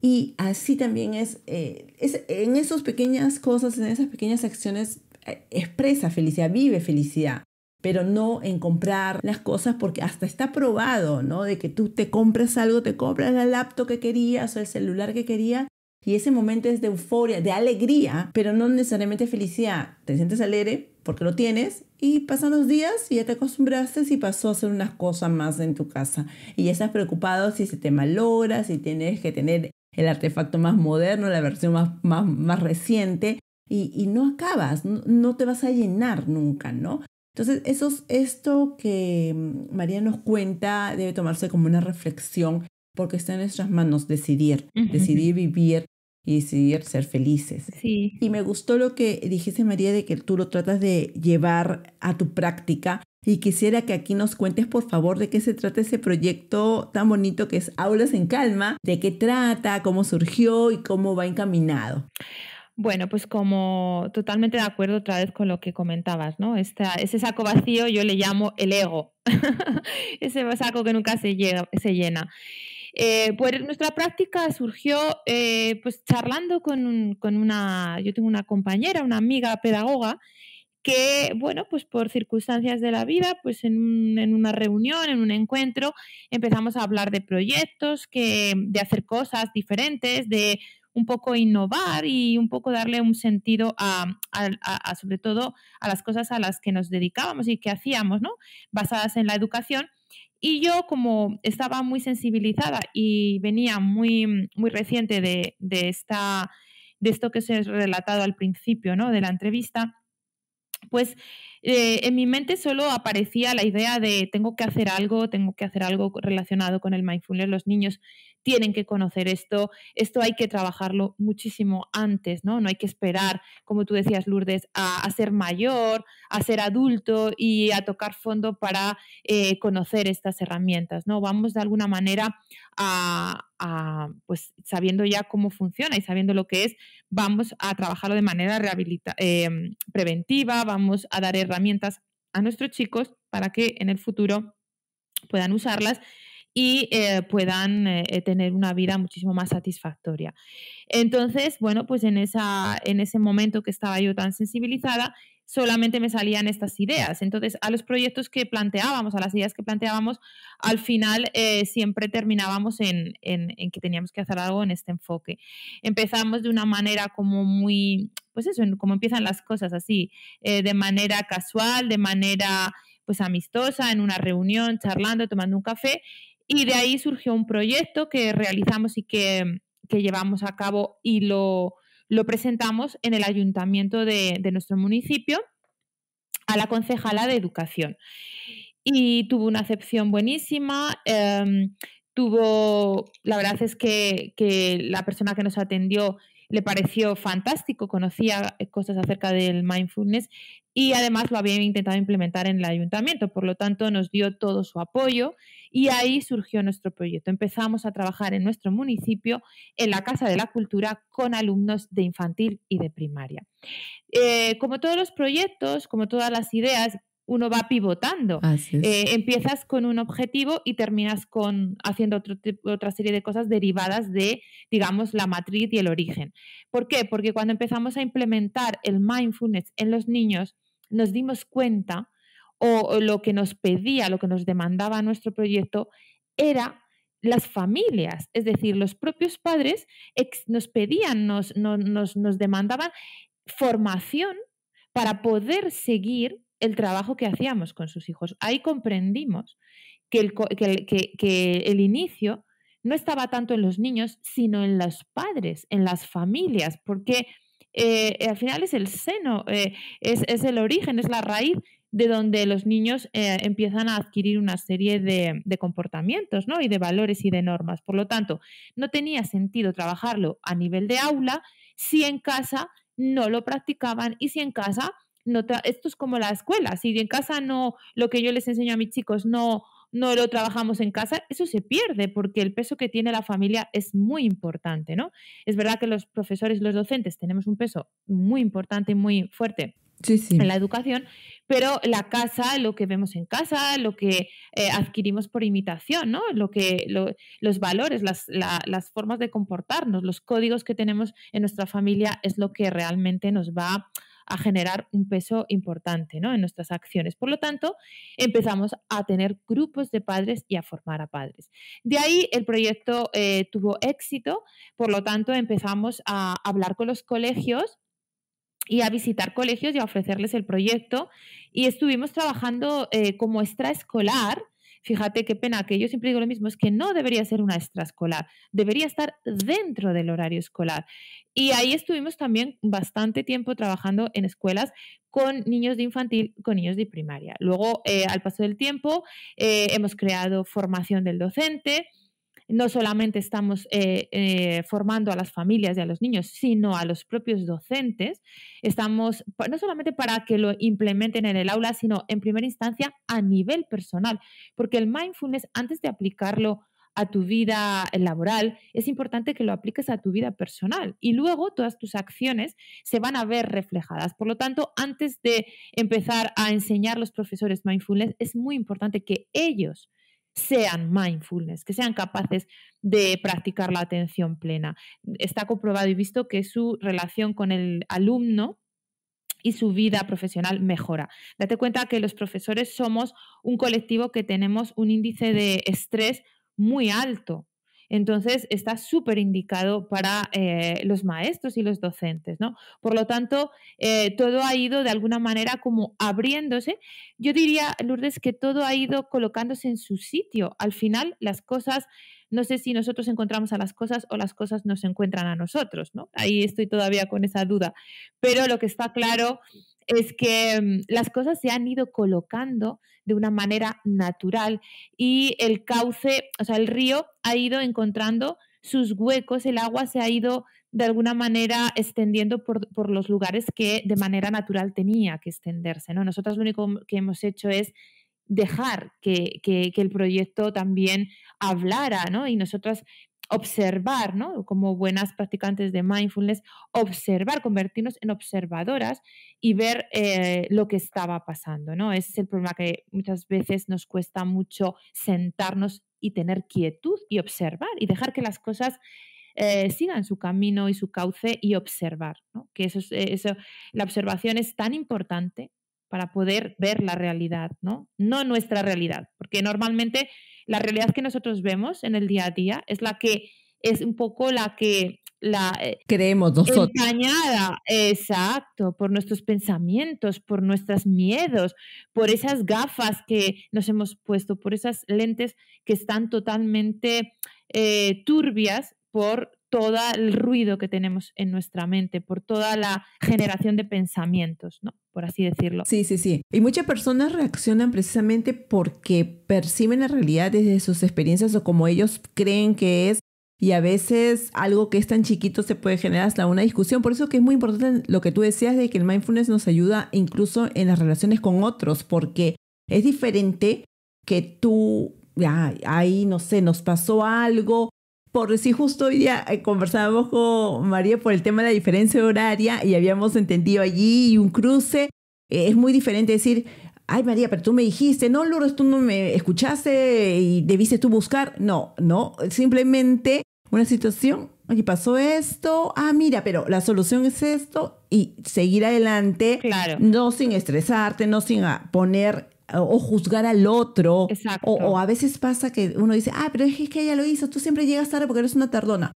Y así también es, eh, es en esas pequeñas cosas, en esas pequeñas acciones, eh, expresa felicidad, vive felicidad pero no en comprar las cosas porque hasta está probado, ¿no? De que tú te compras algo, te compras la laptop que querías o el celular que querías y ese momento es de euforia, de alegría, pero no necesariamente felicidad. Te sientes alegre porque lo tienes y pasan los días y ya te acostumbraste y pasó a hacer unas cosas más en tu casa y ya estás preocupado si se te malogra, si tienes que tener el artefacto más moderno, la versión más, reciente. Y, no acabas, no, te vas a llenar nunca, ¿no? Entonces, esto que mm, María nos cuenta debe tomarse como una reflexión porque está en nuestras manos decidir, decidir vivir y decidir ser felices. Y me gustó lo que dijiste, María, de que tú lo tratas de llevar a tu práctica. Y quisiera que aquí nos cuentes, por favor, de qué se trata ese proyecto tan bonito que es Aulas en Calma, de qué trata, cómo surgió y cómo va encaminado. Bueno, pues como totalmente de acuerdo otra vez con lo que comentabas, ¿no? Esta, ese saco vacío yo le llamo el ego, [LAUGHS] ese saco que nunca se, llena. Eh, pues nuestra práctica surgió eh, pues charlando con, un, una, yo tengo una compañera, una amiga pedagoga, que, bueno, pues por circunstancias de la vida, pues en, en una reunión, en un encuentro, empezamos a hablar de proyectos, que, de hacer cosas diferentes, de un poco innovar y un poco darle un sentido a, sobre todo a las cosas a las que nos dedicábamos y que hacíamos, ¿no? Basadas en la educación. Y yo, como estaba muy sensibilizada y venía muy, muy reciente de, esta, de esto que se he relatado al principio ¿no? de la entrevista, pues eh, en mi mente solo aparecía la idea de tengo que hacer algo, tengo que hacer algo relacionado con el mindfulness, los niños tienen que conocer esto, esto hay que trabajarlo muchísimo antes, ¿no? No hay que esperar, como tú decías, Lourdes, a, ser mayor, a ser adulto y a tocar fondo para eh, conocer estas herramientas, ¿no? Vamos de alguna manera a, pues sabiendo ya cómo funciona y sabiendo lo que es, vamos a trabajarlo de manera em, preventiva, vamos a dar herramientas a nuestros chicos para que en el futuro puedan usarlas y eh, puedan eh, eh, tener una vida muchísimo más satisfactoria. Entonces, bueno, pues en, esa, en ese momento que estaba yo tan sensibilizada, solamente me salían estas ideas. Entonces, a los proyectos que planteábamos, a las ideas que planteábamos, al final siempre terminábamos en, que teníamos que hacer algo en este enfoque. Empezamos de una manera como muy, pues eso, como empiezan las cosas así, de manera casual, de manera pues amistosa, en una reunión, charlando, tomando un café y de ahí surgió un proyecto que realizamos y que, llevamos a cabo y lo, presentamos en el ayuntamiento de, nuestro municipio a la concejala de educación. Y tuvo una acepción buenísima. Em, tuvo, la verdad es que, que, la persona que nos atendió le pareció fantástico, conocía cosas acerca del mindfulness y además lo había intentado implementar en el ayuntamiento, por lo tanto nos dio todo su apoyo y ahí surgió nuestro proyecto. Empezamos a trabajar en nuestro municipio, en la Casa de la Cultura, con alumnos de infantil y de primaria. Eh, como todos los proyectos, como todas las ideas, uno va pivotando. Eh, empiezas con un objetivo y terminas con haciendo otra serie de cosas derivadas de, digamos, la matriz y el origen. ¿Por qué? Porque cuando empezamos a implementar el mindfulness en los niños, nos dimos cuenta o, lo que nos pedía, lo que nos demandaba nuestro proyecto era las familias, es decir, los propios padres nos pedían, nos, demandaban formación para poder seguir el trabajo que hacíamos con sus hijos. Ahí comprendimos que el, que el, inicio no estaba tanto en los niños, sino en los padres, en las familias, porque eh, eh, al final es el seno, eh, es, el origen, es la raíz de donde los niños empiezan a adquirir una serie de, comportamientos ¿no? y de valores y de normas. Por lo tanto, no tenía sentido trabajarlo a nivel de aula si en casa no lo practicaban y si en casa no esto es como la escuela, si en casa no lo que yo les enseño a mis chicos no no lo trabajamos en casa, eso se pierde porque el peso que tiene la familia es muy importante, ¿no? Es verdad que los profesores y los docentes tenemos un peso muy importante y muy fuerte en la educación, pero la casa, lo que vemos en casa, lo que eh, adquirimos por imitación, ¿no? lo que, los valores, las, las, formas de comportarnos, los códigos que tenemos en nuestra familia es lo que realmente nos va a generar un peso importante ¿no? en nuestras acciones. Por lo tanto, empezamos a tener grupos de padres y a formar a padres. De ahí el proyecto eh, tuvo éxito, por lo tanto empezamos a hablar con los colegios y a visitar colegios y a ofrecerles el proyecto. Y estuvimos trabajando eh, como extraescolar Fíjate qué pena que yo siempre digo lo mismo, es que no debería ser una extraescolar, debería estar dentro del horario escolar. Y ahí estuvimos también bastante tiempo trabajando en escuelas con niños de infantil, con niños de primaria. Luego, eh, al paso del tiempo, eh, hemos creado formación del docente, no solamente estamos eh, eh, formando a las familias y a los niños, sino a los propios docentes. Estamos, no solamente para que lo implementen en el aula, sino en primera instancia a nivel personal, porque el mindfulness, antes de aplicarlo a tu vida laboral, es importante que lo apliques a tu vida personal y luego todas tus acciones se van a ver reflejadas. Por lo tanto, antes de empezar a enseñar los profesores mindfulness, es muy importante que ellos sean mindfulness, que sean capaces de practicar la atención plena. Está comprobado y visto que su relación con el alumno y su vida profesional mejora. Date cuenta que los profesores somos un colectivo que tenemos un índice de estrés muy alto entonces, está súper indicado para eh, los maestros y los docentes, ¿no? Por lo tanto, eh, todo ha ido de alguna manera como abriéndose. Yo diría, Lourdes, que todo ha ido colocándose en su sitio. Al final, las cosas, no sé si nosotros encontramos a las cosas o las cosas nos encuentran a nosotros, ¿no? Ahí estoy todavía con esa duda. Pero lo que está claro es que mm, las cosas se han ido colocando de una manera natural y el cauce, o sea, el río ha ido encontrando sus huecos, el agua se ha ido de alguna manera extendiendo por, los lugares que de manera natural tenía que extenderse. ¿no? Nosotros lo único que hemos hecho es dejar que, el proyecto también hablara, ¿no? Y nosotras observar, ¿no? Como buenas practicantes de mindfulness, observar, convertirnos en observadoras y ver eh, lo que estaba pasando, ¿no? Ese es el problema que muchas veces nos cuesta mucho sentarnos y tener quietud y observar y dejar que las cosas eh, sigan su camino y su cauce y observar, ¿no? Que eso, eh, eso, la observación es tan importante para poder ver la realidad, ¿no? No nuestra realidad, porque normalmente la realidad que nosotros vemos en el día a día es la que es un poco la que la eh, creemos nosotros engañada exacto por nuestros pensamientos por nuestros miedos por esas gafas que nos hemos puesto por esas lentes que están totalmente eh, turbias por todo el ruido que tenemos en nuestra mente, por toda la generación de pensamientos, ¿no? Por así decirlo. Sí, sí, sí. Y muchas personas reaccionan precisamente porque perciben la realidad desde sus experiencias o como ellos creen que es. Y a veces algo que es tan chiquito se puede generar hasta una discusión. Por eso que es muy importante lo que tú decías de que el mindfulness nos ayuda incluso en las relaciones con otros, porque es diferente que tú, ahí no sé, nos pasó algo por si justo hoy día eh, conversábamos con María por el tema de la diferencia horaria y habíamos entendido allí un cruce. Eh, es muy diferente decir, ay María, pero tú me dijiste, no, Lourdes, tú no me escuchaste y debiste tú buscar. No, no, simplemente una situación, aquí pasó esto, ah, mira, pero la solución es esto y seguir adelante, no sin estresarte, no sin poner o juzgar al otro. Exacto. O, a veces pasa que uno dice, ah, pero es que ella lo hizo, tú siempre llegas tarde porque eres una tardona.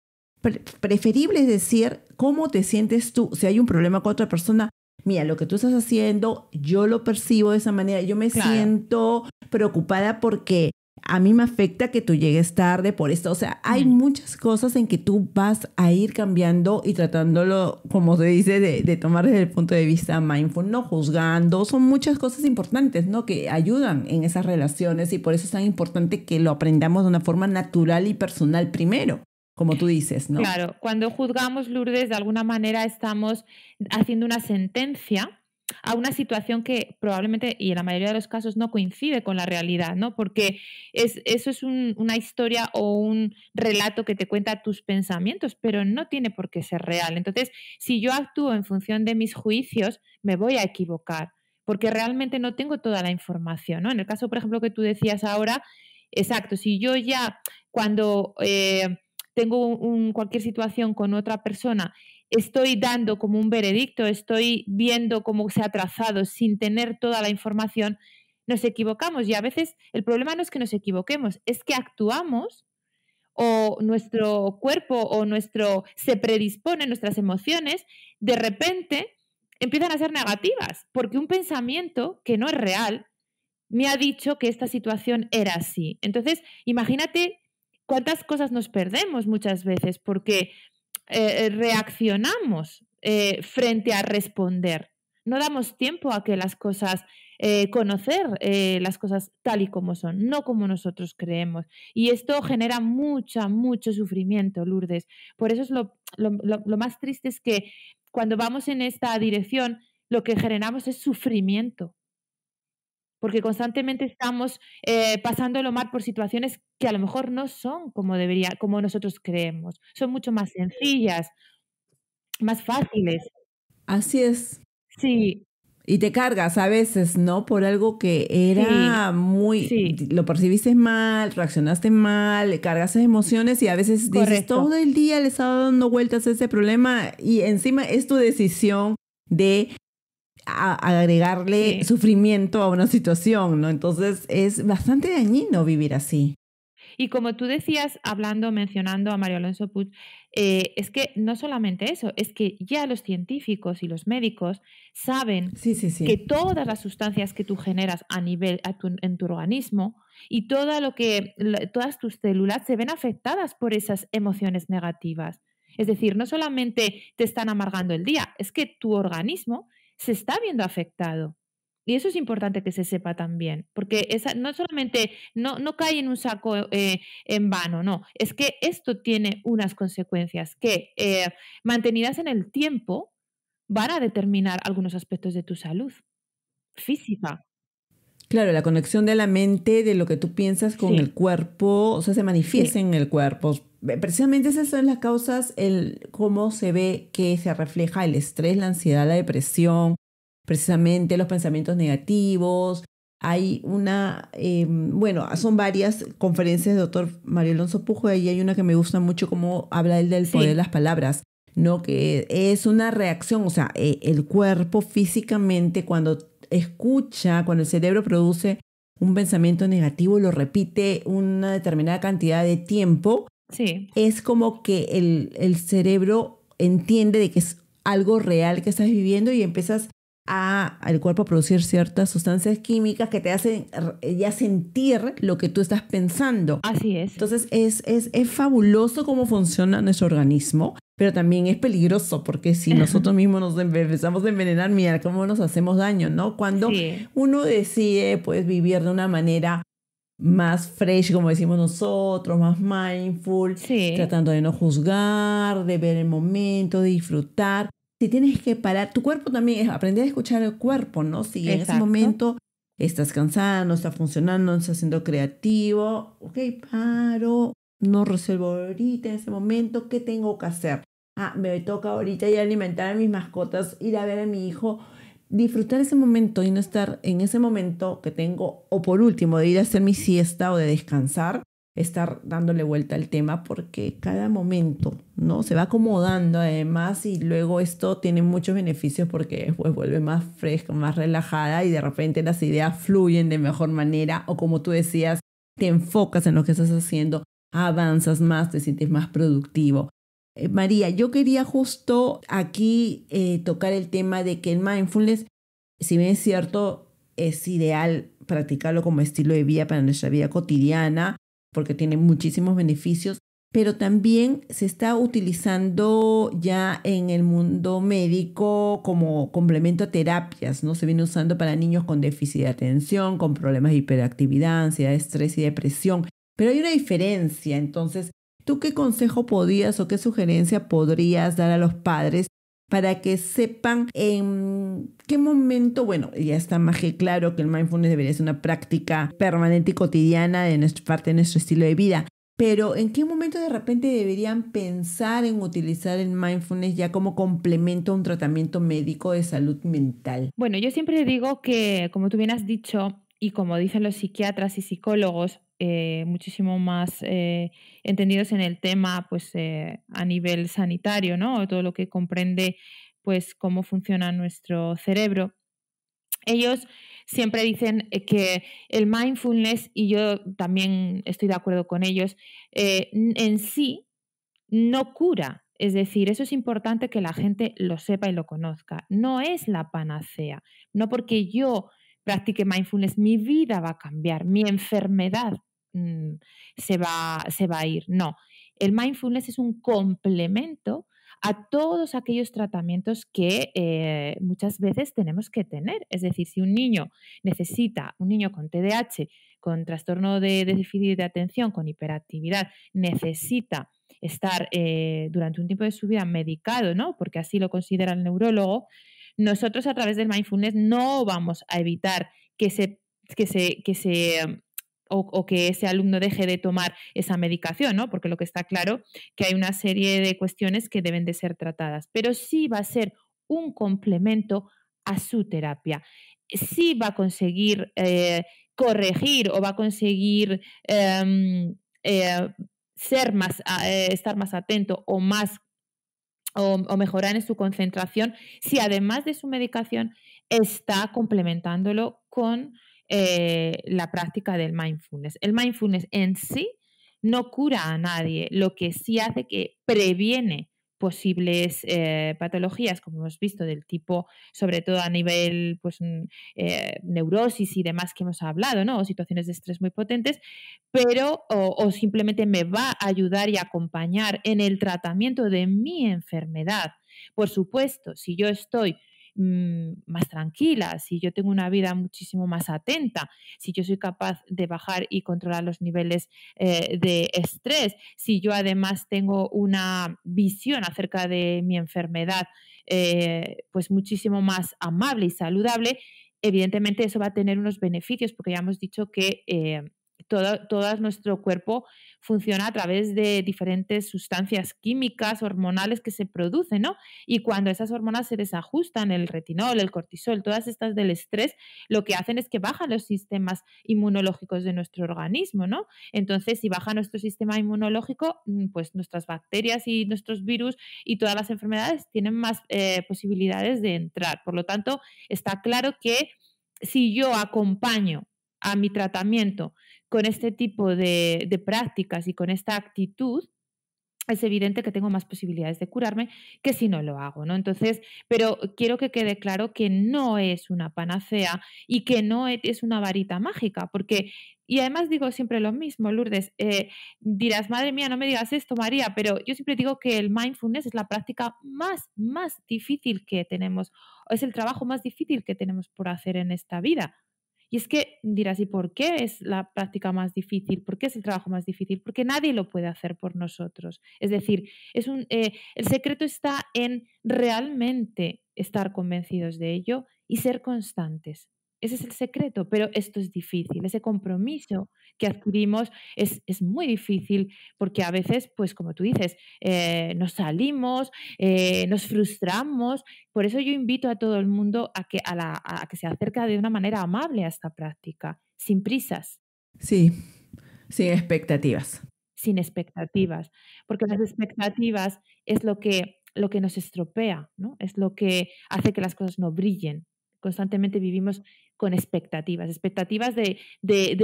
preferible es decir cómo te sientes tú. Si hay un problema con otra persona, mira, lo que tú estás haciendo, yo lo percibo de esa manera, yo me siento preocupada porque a mí me afecta que tú llegues tarde por esto. O sea, hay muchas cosas en que tú vas a ir cambiando y tratándolo, como se dice, de, de, tomar desde el punto de vista mindful, no juzgando. Son muchas cosas importantes, ¿no? Que ayudan en esas relaciones y por eso es tan importante que lo aprendamos de una forma natural y personal primero. Como tú dices, ¿no? Claro, cuando juzgamos Lourdes, de alguna manera estamos haciendo una sentencia a una situación que probablemente y en la mayoría de los casos no coincide con la realidad, ¿no? Porque eso es una historia o un relato que te cuenta tus pensamientos, pero no tiene por qué ser real. Entonces, si yo actúo en función de mis juicios, me voy a equivocar, porque realmente no tengo toda la información, ¿no? En el caso, por ejemplo, que tú decías ahora, exacto, si yo ya cuando... Eh, tengo cualquier situación con otra persona estoy dando como un veredicto, estoy viendo cómo se ha trazado sin tener toda la información, nos equivocamos. Y a veces el problema no es que nos equivoquemos, es que actuamos o nuestro cuerpo o nuestro se predispone, nuestras emociones, de repente empiezan a ser negativas, porque un pensamiento que no es real me ha dicho que esta situación era así. Entonces, imagínate cuántas cosas nos perdemos muchas veces, porque eh, eh, reaccionamos eh, frente a responder. No damos tiempo a que las cosas, conocer las cosas tal y como son, no como nosotros creemos. Y esto genera mucha, mucho sufrimiento, Lourdes. Por eso es lo más triste es que cuando vamos en esta dirección, lo que generamos es sufrimiento porque constantemente estamos eh, pasándolo mal por situaciones que a lo mejor no son como debería, como nosotros creemos. Son mucho más sencillas, más fáciles. Así es. Sí. Y te cargas a veces, ¿no? Por algo que era muy... Lo percibiste mal, reaccionaste mal, le cargas emociones y a veces todo el día le estaba dando vueltas a ese problema y encima es tu decisión de agregarle sufrimiento a una situación, ¿no? Entonces es bastante dañino vivir así. Y como tú decías, hablando, mencionando a Mario Alonso Puig, eh, es que no solamente eso, es que ya los científicos y los médicos saben que todas las sustancias que tú generas a nivel en tu organismo y todo lo que todas tus células se ven afectadas por esas emociones negativas. Es decir, no solamente te están amargando el día, es que tu organismo se está viendo afectado. Y eso es importante que se sepa también, porque esa, no solamente no, no cae en un saco eh, eh, en vano, no, es que esto tiene unas consecuencias que eh, mantenidas en el tiempo van a determinar algunos aspectos de tu salud física. Claro, la conexión de la mente, de lo que tú piensas con el cuerpo, o sea, se manifiesta en el cuerpo. Precisamente esas son las causas, el cómo se ve que se refleja el estrés, la ansiedad, la depresión, precisamente los pensamientos negativos. Hay una, em, bueno, son varias conferencias del doctor Mario Alonso Pujo, y hay una que me gusta mucho cómo habla él del poder de las palabras. ¿no? Que es una reacción, o sea, eh, el cuerpo físicamente cuando escucha, cuando el cerebro produce un pensamiento negativo, lo repite una determinada cantidad de tiempo, es como que el, cerebro entiende de que es algo real que estás viviendo y empiezas a, al cuerpo a producir ciertas sustancias químicas que te hacen eh, ya sentir lo que tú estás pensando. Así es. Entonces es fabuloso cómo funciona nuestro organismo pero también es peligroso porque si nosotros mismos nos empezamos a envenenar, mira cómo nos hacemos daño, ¿no? Cuando uno decide pues vivir de una manera más fresh, como decimos nosotros, más mindful, tratando de no juzgar, de ver el momento, de disfrutar. Si tienes que parar, tu cuerpo también es aprender a escuchar el cuerpo, ¿no? Si en ese momento estás cansado, no estás funcionando, no estás siendo creativo, ok, paro, no resuelvo ahorita en ese momento, ¿qué tengo que hacer? Ah, me toca ahorita ir a alimentar a mis mascotas, ir a ver a mi hijo, disfrutar ese momento y no estar en ese momento que tengo, o por último, de ir a hacer mi siesta o de descansar, estar dándole vuelta al tema porque cada momento, ¿no? Se va acomodando además y luego esto tiene muchos beneficios porque después pues, vuelve más fresca, más relajada y de repente las ideas fluyen de mejor manera o como tú decías, te enfocas en lo que estás haciendo, avanzas más, te sientes más productivo. Eh, María, yo quería justo aquí eh, tocar el tema de que el mindfulness, si bien es cierto, es ideal practicarlo como estilo de vida para nuestra vida cotidiana, porque tiene muchísimos beneficios, pero también se está utilizando ya en el mundo médico como complemento a terapias, ¿no? Se viene usando para niños con déficit de atención, con problemas de hiperactividad, ansiedad, estrés y depresión. Pero hay una diferencia, entonces, ¿tú qué consejo podías o qué sugerencia podrías dar a los padres para que sepan en qué momento, bueno, ya está más que claro que el mindfulness debería ser una práctica permanente y cotidiana de nuestra parte de nuestro estilo de vida, pero en qué momento de repente deberían pensar en utilizar el mindfulness ya como complemento a un tratamiento médico de salud mental. Bueno, yo siempre digo que, como tú bien has dicho, y como dicen los psiquiatras y psicólogos, eh, muchísimo más eh, entendidos en el tema pues, eh, a nivel sanitario, ¿no? todo lo que comprende pues, cómo funciona nuestro cerebro. Ellos siempre dicen que el mindfulness, y yo también estoy de acuerdo con ellos, en sí no cura. Es decir, eso es importante que la gente lo sepa y lo conozca. No es la panacea. No porque yo practique mindfulness, mi vida va a cambiar, mi enfermedad mm, se, va, se va a ir. No, el mindfulness es un complemento a todos aquellos tratamientos que eh, muchas veces tenemos que tener. Es decir, si un niño necesita, un niño con TDAH, con trastorno de, déficit de atención, con hiperactividad, necesita estar eh, durante un tiempo de su vida medicado, ¿no? Porque así lo considera el neurólogo, nosotros a través del mindfulness no vamos a evitar que se, que se, que se um, que ese alumno deje de tomar esa medicación, Porque lo que está claro que hay una serie de cuestiones que deben de ser tratadas, pero sí va a ser un complemento a su terapia. Sí va a conseguir eh, corregir o va a conseguir em, eh, ser más, eh, estar más atento o más o, mejorar en su concentración si además de su medicación está complementándolo con eh, la práctica del mindfulness. El mindfulness en sí no cura a nadie, lo que sí hace que previene posibles eh, patologías, como hemos visto, del tipo, sobre todo a nivel pues, mm, eh, neurosis y demás que hemos hablado, ¿no? o situaciones de estrés muy potentes, pero o, o simplemente me va a ayudar y acompañar en el tratamiento de mi enfermedad. Por supuesto, si yo estoy Mm, más tranquila, si yo tengo una vida muchísimo más atenta, si yo soy capaz de bajar y controlar los niveles eh, de estrés, si yo además tengo una visión acerca de mi enfermedad, eh, pues muchísimo más amable y saludable, evidentemente eso va a tener unos beneficios porque ya hemos dicho que eh, todo, nuestro cuerpo funciona a través de diferentes sustancias químicas, hormonales que se producen, ¿no? Y cuando esas hormonas se desajustan, el retinol, el cortisol, todas estas del estrés, lo que hacen es que bajan los sistemas inmunológicos de nuestro organismo, ¿no? Entonces, si baja nuestro sistema inmunológico, mm, pues nuestras bacterias y nuestros virus y todas las enfermedades tienen más eh, posibilidades de entrar. Por lo tanto, está claro que si yo acompaño a mi tratamiento con este tipo de, prácticas y con esta actitud, es evidente que tengo más posibilidades de curarme que si no lo hago, ¿no? Entonces, pero quiero que quede claro que no es una panacea y que no e, es una varita mágica, porque, y además digo siempre lo mismo, Lourdes, eh, dirás, madre mía, no me digas esto, María, pero yo siempre digo que el mindfulness es la práctica más, más difícil que tenemos, es el trabajo más difícil que tenemos por hacer en esta vida, y es que dirás, ¿y por qué es la práctica más difícil? ¿Por qué es el trabajo más difícil? Porque nadie lo puede hacer por nosotros. Es decir, es un, eh, el secreto está en realmente estar convencidos de ello y ser constantes. Ese es el secreto, pero esto es difícil, ese compromiso que adquirimos es, es muy difícil porque a veces, pues como tú dices, eh, nos salimos, eh, nos frustramos. Por eso yo invito a todo el mundo a que, a, la, a que se acerque de una manera amable a esta práctica, sin prisas. Sí, sin expectativas. Sin expectativas, porque las expectativas es lo que, lo que nos estropea, ¿no? es lo que hace que las cosas no brillen. Constantemente vivimos con expectativas, expectativas de,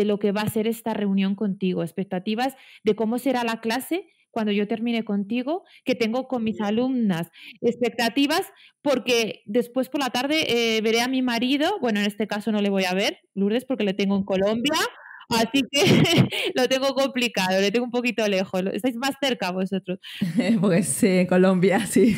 lo que va a ser esta reunión contigo, expectativas de cómo será la clase cuando yo termine contigo, que tengo con mis alumnas, expectativas porque después por la tarde eh, veré a mi marido, bueno, en este caso no le voy a ver, Lourdes, porque le tengo en Colombia, Así [LAUGHS] que [LAUGHS] lo tengo complicado, le tengo un poquito lejos. Estáis más cerca vosotros. [LAUGHS] Pues en eh, Colombia, sí.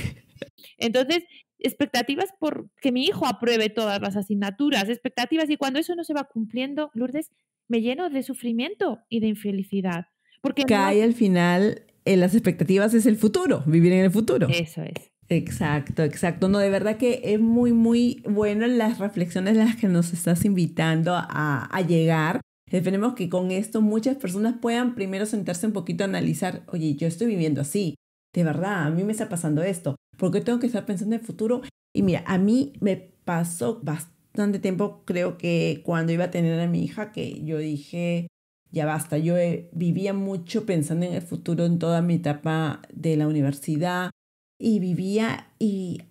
Entonces, expectativas por que mi hijo apruebe todas las asignaturas, expectativas, y cuando eso no se va cumpliendo, Lourdes, me lleno de sufrimiento y de infelicidad. Porque cae al final en eh, las expectativas es el futuro, vivir en el futuro. Eso es. Exacto, exacto. No, de verdad que es muy, muy bueno las reflexiones las que nos estás invitando a, a llegar. Esperemos que con esto muchas personas puedan primero sentarse un poquito a analizar, oye, yo estoy viviendo así, de verdad, a mí me está pasando esto porque tengo que estar pensando en el futuro. Y mira, a mí me pasó bastante tiempo, creo que cuando iba a tener a mi hija, que yo dije, ya basta, yo eh, vivía mucho pensando en el futuro en toda mi etapa de la universidad y vivía y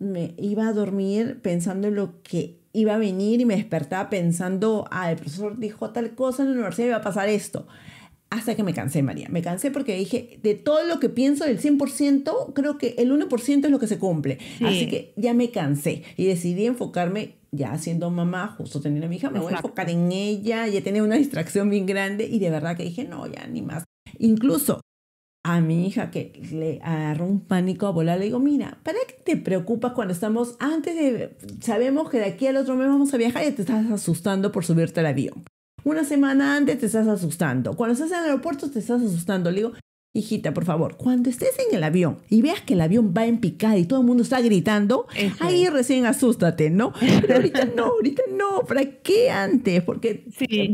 me iba a dormir pensando en lo que iba a venir y me despertaba pensando, ah, el profesor dijo tal cosa en la universidad iba a pasar esto hasta que me cansé, María. Me cansé porque dije, de todo lo que pienso, del 100%, creo que el 1% es lo que se cumple. Así que ya me cansé y decidí enfocarme ya siendo mamá, justo teniendo a mi hija, me voy a enfocar en ella, ya tenía una distracción bien grande y de verdad que dije, no, ya ni más. Incluso a mi hija que le agarró un pánico a volar, le digo, mira, ¿para qué te preocupas cuando estamos antes de, sabemos que de aquí al otro mes vamos a viajar y te estás asustando por subirte al avión? Una semana antes te estás asustando. Cuando estás en el aeropuerto te estás asustando. Le digo, Hijita, por favor, cuando estés en el avión y veas que el avión va en picada y todo el mundo está gritando, ahí recién asústate, ¿no? Pero ahorita no, ahorita no, ¿para qué antes? Porque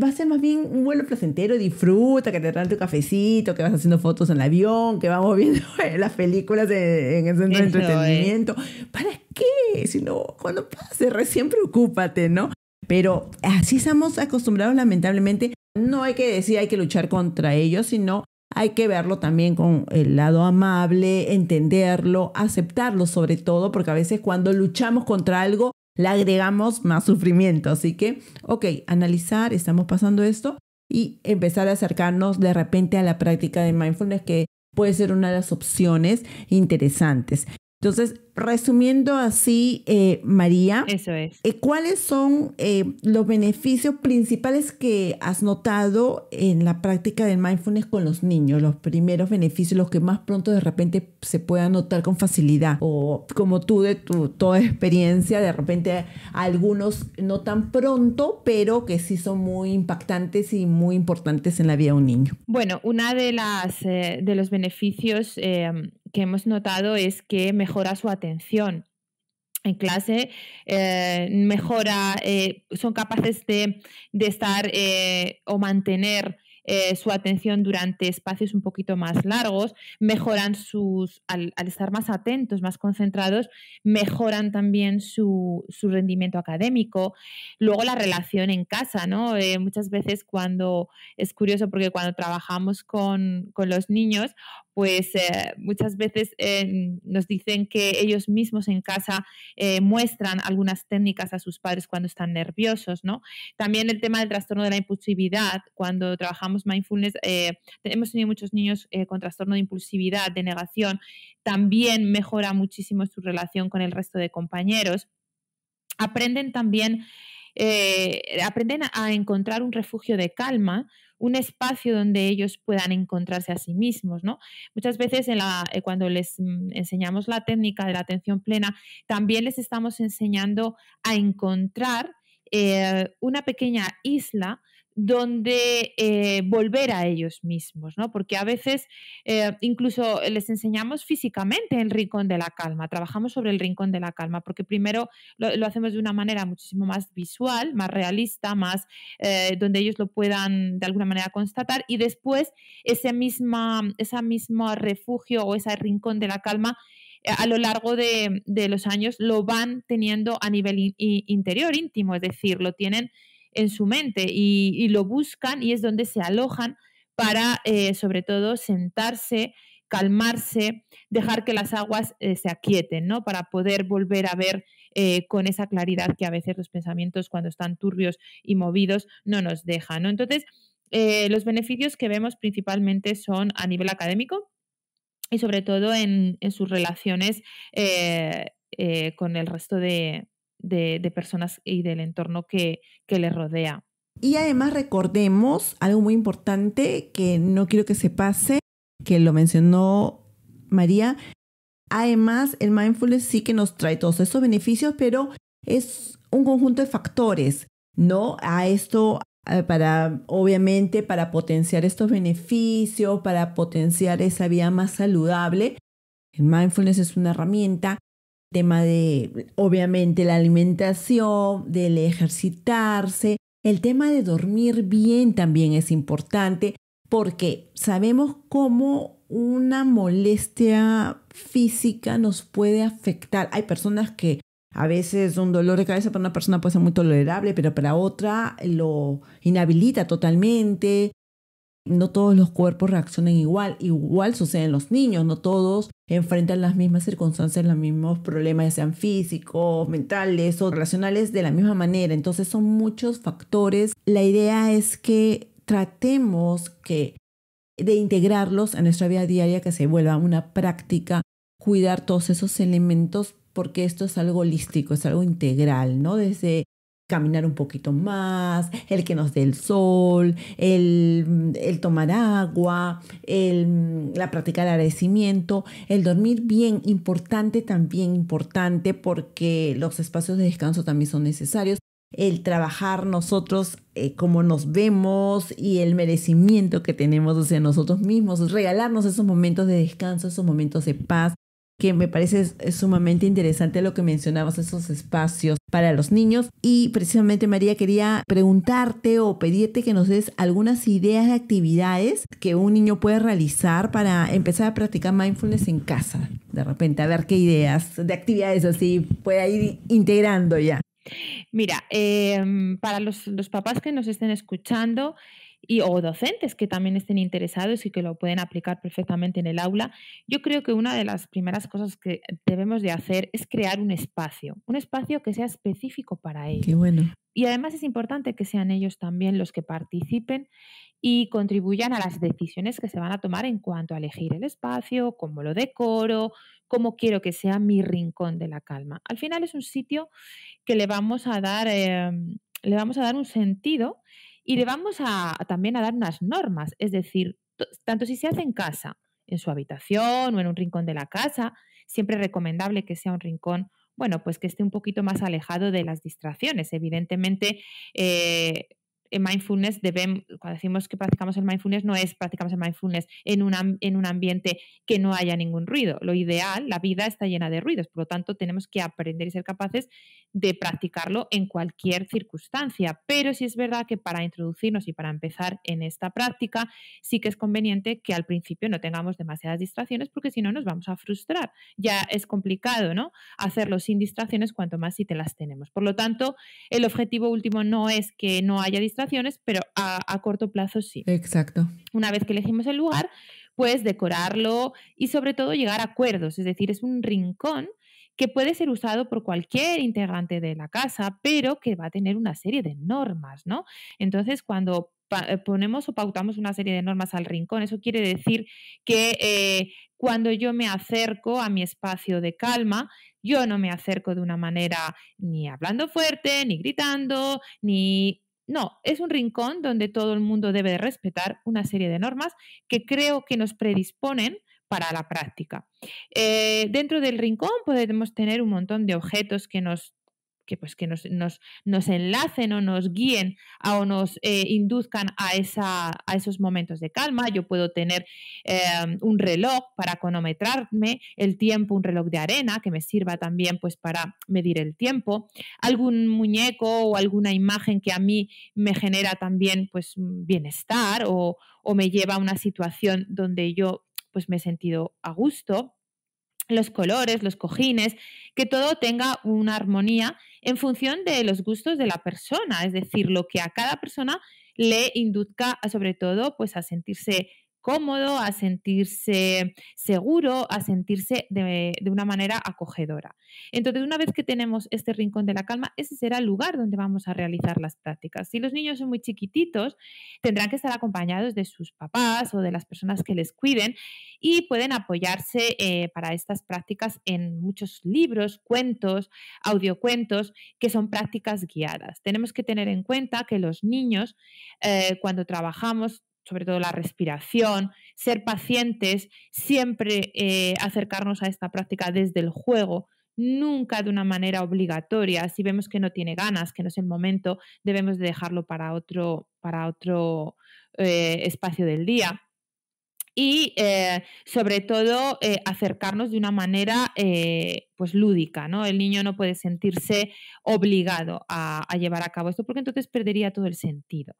va a ser más bien un vuelo placentero, disfruta, que te traen tu cafecito, que vas haciendo fotos en el avión, que vamos viendo [LAUGHS] eh, las películas en el centro de entretenimiento. ¿Para qué? Si no, cuando pase, recién preocúpate, ¿no? Pero así estamos acostumbrados lamentablemente. No hay que decir hay que luchar contra ellos, sino hay que verlo también con el lado amable, entenderlo, aceptarlo sobre todo, porque a veces cuando luchamos contra algo le agregamos más sufrimiento. Así que, ok, analizar, estamos pasando esto y empezar a acercarnos de repente a la práctica de mindfulness, que puede ser una de las opciones interesantes. Entonces, Resumiendo así, eh, María, eh, ¿cuáles son eh, los beneficios principales que has notado en la práctica del mindfulness con los niños? Los primeros beneficios, los que más pronto de repente se puedan notar con facilidad. O como tú de tu toda experiencia, de repente algunos no tan pronto, pero que sí son muy impactantes y muy importantes en la vida de un niño. Bueno, una de las de los beneficios que hemos notado es que mejora su atención atención. En clase eh, mejora, eh, son capaces de, estar eh, o mantener su atención durante espacios un poquito más largos, mejoran sus, al, estar más atentos, más concentrados, mejoran también su, rendimiento académico. Luego la relación en casa, ¿no? muchas veces cuando, es curioso porque cuando trabajamos con, con los niños, pues eh, muchas veces eh, nos dicen que ellos mismos en casa eh, muestran algunas técnicas a sus padres cuando están nerviosos, ¿no? También el tema del trastorno de la impulsividad, cuando trabajamos mindfulness, hemos tenido muchos niños con trastorno de impulsividad, de negación, también mejora muchísimo su relación con el resto de compañeros. Aprenden también eh, aprenden a encontrar un refugio de calma, un espacio donde ellos puedan encontrarse a sí mismos, Muchas veces eh, cuando les mm, enseñamos la técnica de la atención plena, también les estamos enseñando a encontrar eh, una pequeña isla donde eh, volver a ellos mismos, ¿no? Porque a veces eh, incluso les enseñamos físicamente el rincón de la calma, trabajamos sobre el rincón de la calma, porque primero lo, hacemos de una manera muchísimo más visual, más realista, más eh, donde ellos lo puedan de alguna manera constatar y después ese misma, ese mismo refugio o ese rincón de la calma a lo largo de, los años lo van teniendo a nivel interior, íntimo, es decir, lo tienen en su mente y, lo buscan y es donde se alojan para, eh, sobre todo, sentarse, calmarse, dejar que las aguas eh, se aquieten, ¿no? Para poder volver a ver eh, con esa claridad que a veces los pensamientos cuando están turbios y movidos no nos dejan, ¿no? Entonces, los beneficios que vemos principalmente son a nivel académico y sobre todo en sus relaciones con el resto de, de, personas y del entorno que, que le rodea. Y además recordemos algo muy importante que no quiero que se pase, que lo mencionó María. Además, el mindfulness sí que nos trae todos esos beneficios, pero es un conjunto de factores, ¿no? A esto eh, para obviamente para potenciar estos beneficios, para potenciar esa vida más saludable. El mindfulness es una herramienta tema de, obviamente, la alimentación, del ejercitarse, el tema de dormir bien también es importante porque sabemos cómo una molestia física nos puede afectar. Hay personas que a veces un dolor de cabeza para una persona puede ser muy tolerable, pero para otra lo inhabilita totalmente no todos los cuerpos reaccionan igual, igual suceden los niños, no todos enfrentan las mismas circunstancias, los mismos problemas, ya sean físicos, mentales o relacionales, de la misma manera. Entonces son muchos factores. La idea es que tratemos que de integrarlos a nuestra vida diaria, que se vuelva una práctica, cuidar todos esos elementos, porque esto es algo holístico, es algo integral, ¿no? Desde caminar un poquito más, el que nos dé el sol, el, tomar agua, la práctica del agradecimiento, el dormir bien, importante también, importante porque los espacios de descanso también son necesarios, el trabajar nosotros eh, como nos vemos y el merecimiento que tenemos hacia nosotros mismos, regalarnos esos momentos de descanso, esos momentos de paz, que me parece sumamente interesante lo que mencionabas, esos espacios para los niños. Y precisamente María quería preguntarte o pedirte que nos des algunas ideas de actividades que un niño puede realizar para empezar a practicar mindfulness en casa. De repente, a ver qué ideas de actividades así pueda ir integrando ya. Mira, em, para los, los papás que nos estén escuchando, y o docentes que también estén interesados y que lo pueden aplicar perfectamente en el aula, yo creo que una de las primeras cosas que debemos de hacer es crear un espacio, un espacio que sea específico para ellos. bueno. Y además es importante que sean ellos también los que participen y contribuyan a las decisiones que se van a tomar en cuanto a elegir el espacio, cómo lo decoro, cómo quiero que sea mi rincón de la calma. Al final es un sitio que le vamos a dar, em, le vamos a dar un sentido y le vamos a, también a dar unas normas, es decir, tanto si se hace en casa, en su habitación o en un rincón de la casa, siempre es recomendable que sea un rincón, bueno, pues que esté un poquito más alejado de las distracciones. Evidentemente, eh, en mindfulness debemos, cuando decimos que practicamos el mindfulness, no es practicamos el mindfulness en, una, en un ambiente que no haya ningún ruido. Lo ideal, la vida está llena de ruidos, por lo tanto tenemos que aprender y ser capaces de practicarlo en cualquier circunstancia. Pero sí es verdad que para introducirnos y para empezar en esta práctica, sí que es conveniente que al principio no tengamos demasiadas distracciones porque si no nos vamos a frustrar. Ya es complicado, ¿no? Hacerlo sin distracciones cuanto más si te las tenemos. Por lo tanto, el objetivo último no es que no haya distracciones, pero a, corto plazo sí. Exacto. Una vez que elegimos el lugar, pues decorarlo y sobre todo llegar a acuerdos, es decir, es un rincón que puede ser usado por cualquier integrante de la casa, pero que va a tener una serie de normas, ¿no? Entonces, cuando eh, ponemos o pautamos una serie de normas al rincón, eso quiere decir que eh, cuando yo me acerco a mi espacio de calma, yo no me acerco de una manera ni hablando fuerte, ni gritando, ni no, es un rincón donde todo el mundo debe de respetar una serie de normas que creo que nos predisponen para la práctica. Eh, dentro del rincón podemos tener un montón de objetos que nos que, pues, que nos, enlacen o nos guíen o nos eh, induzcan a, a esos momentos de calma. Yo puedo tener em, un reloj para cronometrarme el tiempo, un reloj de arena que me sirva también pues, para medir el tiempo, algún muñeco o alguna imagen que a mí me genera también pues, mm, bienestar o, o me lleva a una situación donde yo pues, me he sentido a gusto los colores, los cojines, que todo tenga una armonía en función de los gustos de la persona, es decir, lo que a cada persona le induzca sobre todo pues a sentirse cómodo, a sentirse seguro, a sentirse de, una manera acogedora. Entonces, una vez que tenemos este rincón de la calma, ese será el lugar donde vamos a realizar las prácticas. Si los niños son muy chiquititos, tendrán que estar acompañados de sus papás o de las personas que les cuiden y pueden apoyarse eh, para estas prácticas en muchos libros, cuentos, audiocuentos, que son prácticas guiadas. Tenemos que tener en cuenta que los niños, eh, cuando trabajamos sobre todo la respiración, ser pacientes, siempre eh, acercarnos a esta práctica desde el juego, nunca de una manera obligatoria. Si vemos que no tiene ganas, que no es el momento, debemos dejarlo para otro, para otro eh, espacio del día. Y eh, sobre todo acercarnos de una manera pues lúdica, ¿no? El niño no puede sentirse obligado a, llevar a cabo esto porque entonces perdería todo el sentido.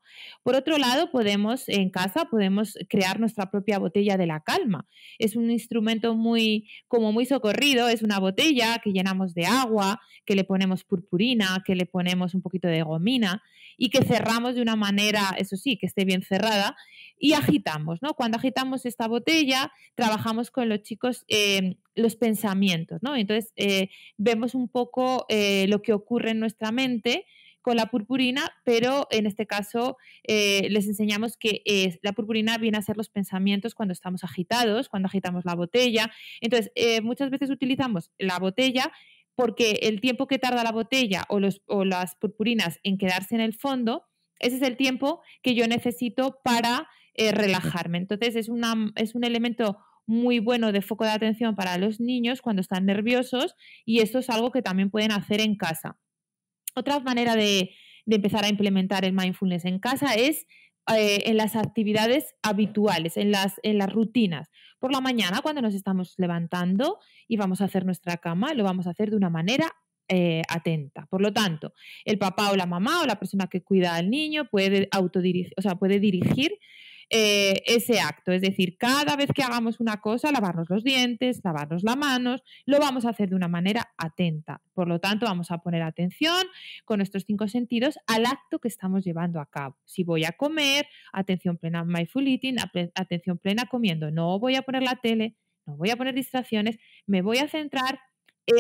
Por otro lado, podemos en casa podemos crear nuestra propia botella de la calma. Es un instrumento muy como muy socorrido, es una botella que llenamos de agua, que le ponemos purpurina, que le ponemos un poquito de gomina y que cerramos de una manera, eso sí, que esté bien cerrada y agitamos, ¿no? Cuando agitamos esta botella, trabajamos con los chicos em, los pensamientos, ¿no? Entonces, eh, vemos un poco eh, lo que ocurre en nuestra mente con la purpurina, pero en este caso eh, les enseñamos que la purpurina viene a ser los pensamientos cuando estamos agitados, cuando agitamos la botella. Entonces, muchas veces utilizamos la botella porque el tiempo que tarda la botella o, las purpurinas en quedarse en el fondo, ese es el tiempo que yo necesito para relajarme. Entonces es, una, es un elemento muy bueno de foco de atención para los niños cuando están nerviosos y esto es algo que también pueden hacer en casa. Otra manera de, empezar a implementar el mindfulness en casa es eh, en las actividades habituales, en las, las rutinas. Por la mañana, cuando nos estamos levantando y vamos a hacer nuestra cama, lo vamos a hacer de una manera eh, atenta. Por lo tanto, el papá o la mamá o la persona que cuida al niño puede autodirigir, o sea, puede dirigir eh, ese acto. Es decir, cada vez que hagamos una cosa, lavarnos los dientes, lavarnos las manos, lo vamos a hacer de una manera atenta. Por lo tanto, vamos a poner atención con nuestros cinco sentidos al acto que estamos llevando a cabo. Si voy a comer, atención plena mindful eating, atención plena comiendo. No voy a poner la tele, no voy a poner distracciones, me voy a centrar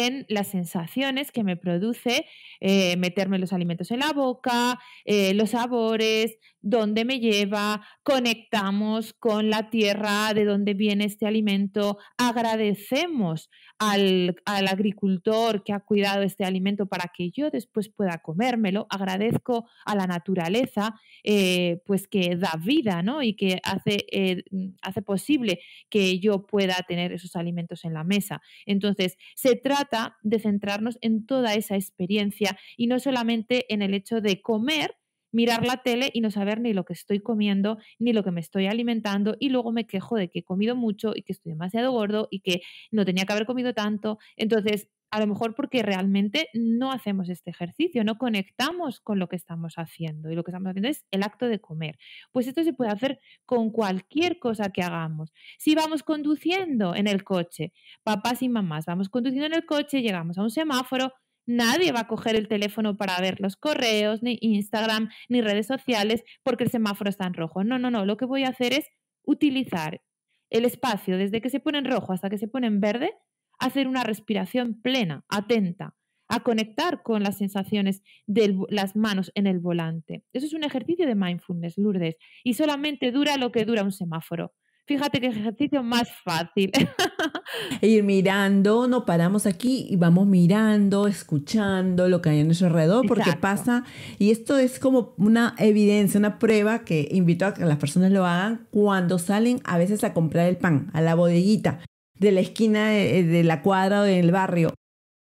en las sensaciones que me produce eh, meterme los alimentos en la boca, eh, los sabores, dónde me lleva, conectamos con la tierra de dónde viene este alimento, agradecemos al, agricultor que ha cuidado este alimento para que yo después pueda comérmelo, agradezco a la naturaleza, eh, pues que da vida, ¿no? Y que hace, eh, hace posible que yo pueda tener esos alimentos en la mesa. Entonces, se trata de centrarnos en toda esa experiencia y no solamente en el hecho de comer, mirar la tele y no saber ni lo que estoy comiendo, ni lo que me estoy alimentando, y luego me quejo de que he comido mucho y que estoy demasiado gordo y que no tenía que haber comido tanto. Entonces, a lo mejor porque realmente no hacemos este ejercicio, no conectamos con lo que estamos haciendo y lo que estamos haciendo es el acto de comer. Pues esto se puede hacer con cualquier cosa que hagamos. Si vamos conduciendo en el coche, papás y mamás, vamos conduciendo en el coche, llegamos a un semáforo, Nadie va a coger el teléfono para ver los correos, ni Instagram, ni redes sociales, porque el semáforo está en rojo. No, no, no. Lo que voy a hacer es utilizar el espacio desde que se pone en rojo hasta que se pone en verde, hacer una respiración plena, atenta, a conectar con las sensaciones de las manos en el volante. Eso es un ejercicio de mindfulness, Lourdes, y solamente dura lo que dura un semáforo. Fíjate que ejercicio más fácil. [LAUGHS] E ir mirando, no paramos aquí y vamos mirando, escuchando lo que hay en nuestro alrededor, porque pasa, y esto es como una evidencia, una prueba que invito a que las personas lo hagan cuando salen a veces a comprar el pan, a la bodeguita de la esquina de, eh, la cuadra o del barrio.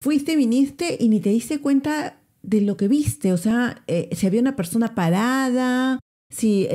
Fuiste, viniste y ni te diste cuenta de lo que viste, o sea, eh, si había una persona parada, si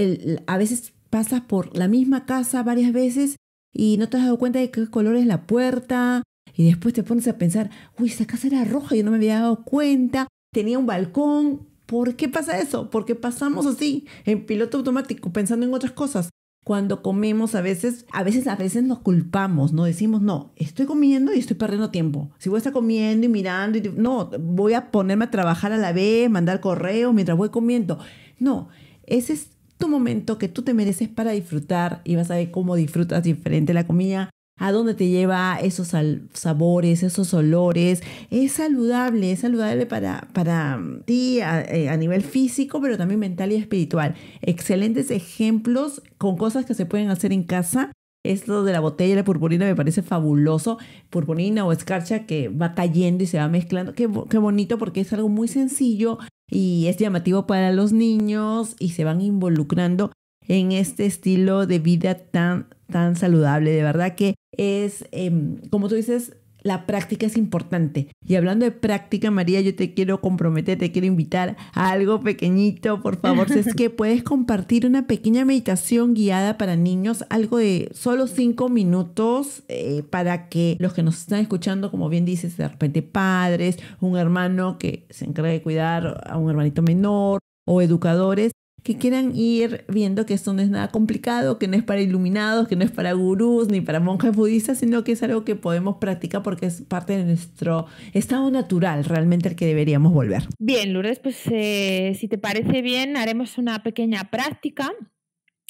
a veces pasas por la misma casa varias veces y no te has dado cuenta de qué color es la puerta y después te pones a pensar, uy, esa casa era roja, yo no me había dado cuenta, tenía un balcón. ¿Por qué pasa eso? Porque pasamos así, en piloto automático, pensando en otras cosas. Cuando comemos a veces, a veces, a veces nos culpamos, no decimos, no, estoy comiendo y estoy perdiendo tiempo. Si voy a estar comiendo y mirando, y, no, voy a ponerme a trabajar a la vez, mandar correos mientras voy comiendo. No, ese es tu momento que tú te mereces para disfrutar y vas a ver cómo disfrutas diferente la comida, a dónde te lleva esos sabores, esos olores. Es saludable, es saludable para, para mm, ti eh, a, nivel físico, pero también mental y espiritual. Excelentes ejemplos con cosas que se pueden hacer en casa. Esto de la botella de purpurina me parece fabuloso. Purpurina o escarcha que va cayendo y se va mezclando. Qué, qué bonito porque es algo muy sencillo y es llamativo para los niños y se van involucrando en este estilo de vida tan, tan saludable. De verdad que es, em, como tú dices, la práctica es importante. Y hablando de práctica, María, yo te quiero comprometer, te quiero invitar a algo pequeñito, por favor. es que [LAUGHS] puedes compartir una pequeña meditación guiada para niños, algo de solo cinco minutos, eh, para que los que nos están escuchando, como bien dices, de repente padres, un hermano que se encarga de cuidar a un hermanito menor o educadores que quieran ir viendo que esto no es nada complicado, que no es para iluminados, que no es para gurús ni para monjes budistas, sino que es algo que podemos practicar porque es parte de nuestro estado natural realmente el que deberíamos volver. Bien, Lourdes, pues eh, si te parece bien, haremos una pequeña práctica.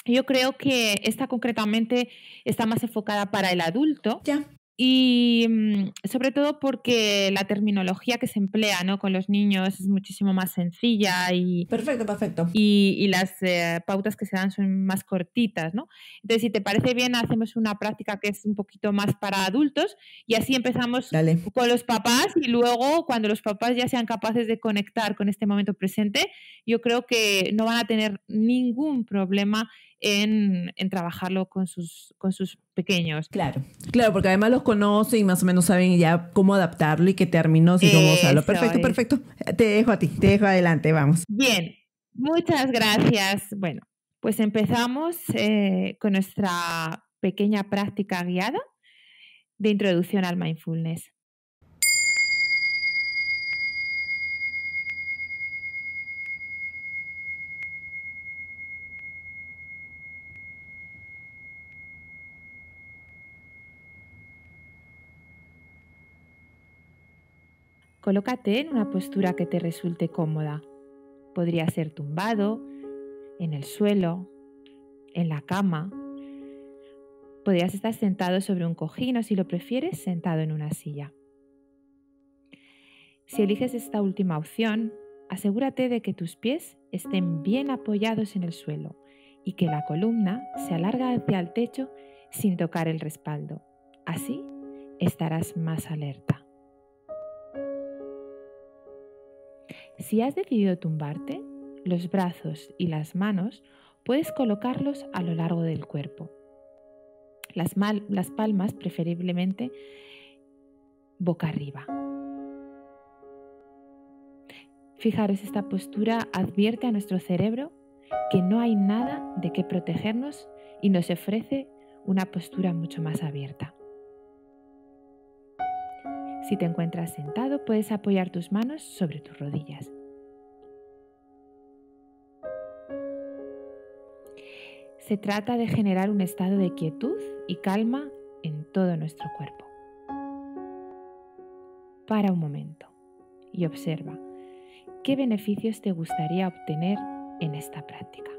Yo creo que esta concretamente está más enfocada para el adulto. Ya y mm, sobre todo porque la terminología que se emplea ¿no? con los niños es muchísimo más sencilla y perfecto perfecto y, las eh, pautas que se dan son más cortitas no entonces si te parece bien hacemos una práctica que es un poquito más para adultos y así empezamos con los papás y luego cuando los papás ya sean capaces de conectar con este momento presente yo creo que no van a tener ningún problema en, trabajarlo con sus, con sus pequeños. Claro, claro, porque además los conocen y más o menos saben ya cómo adaptarlo y qué términos y cómo usarlo. Perfecto, perfecto. Te dejo a ti, te dejo adelante, vamos. Bien, muchas gracias. Bueno, pues empezamos eh, con nuestra pequeña práctica guiada de introducción al mindfulness. Colócate en una postura que te resulte cómoda. Podría ser tumbado, en el suelo, en la cama. Podrías estar sentado sobre un cojín o si lo prefieres sentado en una silla. Si eliges esta última opción, asegúrate de que tus pies estén bien apoyados en el suelo y que la columna se alarga hacia el techo sin tocar el respaldo. Así estarás más alerta. Si has decidido tumbarte, los brazos y las manos puedes colocarlos a lo largo del cuerpo. Las, palmas preferiblemente boca arriba. Fijaros, esta postura advierte a nuestro cerebro que no hay nada de qué protegernos y nos ofrece una postura mucho más abierta. Si te encuentras sentado, puedes apoyar tus manos sobre tus rodillas. Se trata de generar un estado de quietud y calma en todo nuestro cuerpo. Para un momento y observa qué beneficios te gustaría obtener en esta práctica.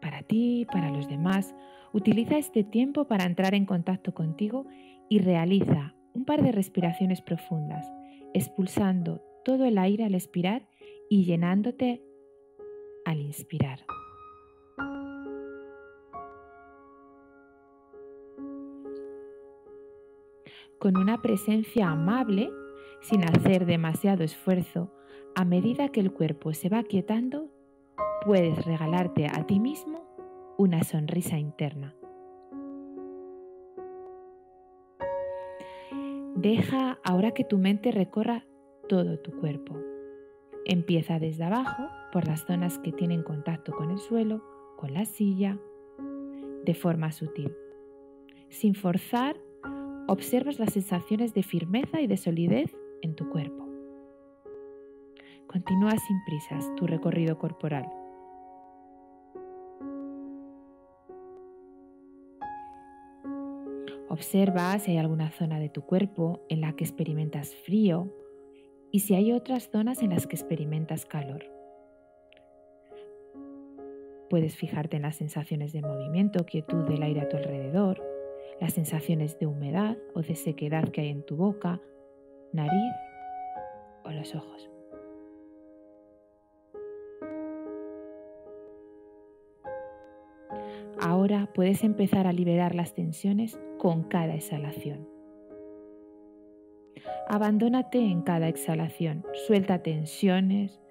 Para ti, para los demás, Utiliza este tiempo para entrar en contacto contigo y realiza un par de respiraciones profundas, expulsando todo el aire al expirar y llenándote al inspirar. Con una presencia amable, sin hacer demasiado esfuerzo, a medida que el cuerpo se va quietando, puedes regalarte a ti mismo una sonrisa interna. Deja ahora que tu mente recorra todo tu cuerpo. Empieza desde abajo, por las zonas que tienen contacto con el suelo, con la silla, de forma sutil. Sin forzar, observas las sensaciones de firmeza y de solidez en tu cuerpo. Continúa sin prisas tu recorrido corporal Observa si hay alguna zona de tu cuerpo en la que experimentas frío y si hay otras zonas en las que experimentas calor. Puedes fijarte en las sensaciones de movimiento, quietud del aire a tu alrededor, las sensaciones de humedad o de sequedad que hay en tu boca, nariz o los ojos. Ahora puedes empezar a liberar las tensiones con cada exhalación. Abandónate en cada exhalación, suelta tensiones,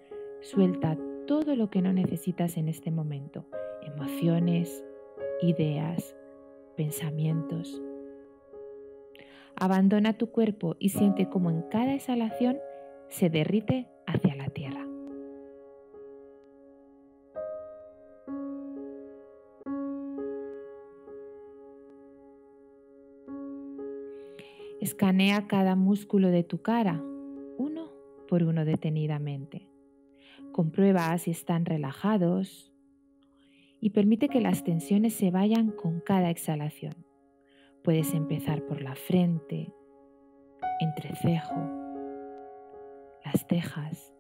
suelta todo lo que no necesitas en este momento, emociones, ideas, pensamientos. Abandona tu cuerpo y siente como en cada exhalación se derrite hacia la tierra. Escanea cada músculo de tu cara, uno por uno detenidamente. Comprueba si están relajados y permite que las tensiones se vayan con cada exhalación. Puedes empezar por la frente, entrecejo, las cejas,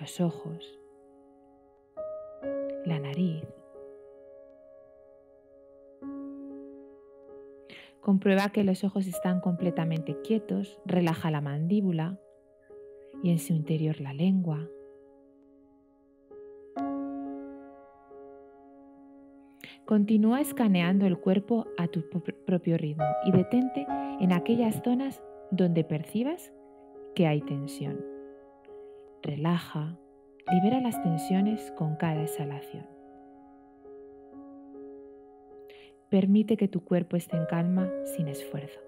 los ojos, la nariz, Comprueba que los ojos están completamente quietos, relaja la mandíbula y en su interior la lengua. Continúa escaneando el cuerpo a tu propio ritmo y detente en aquellas zonas donde percibas que hay tensión. Relaja, libera las tensiones con cada exhalación. Permite que tu cuerpo esté en calma sin esfuerzo.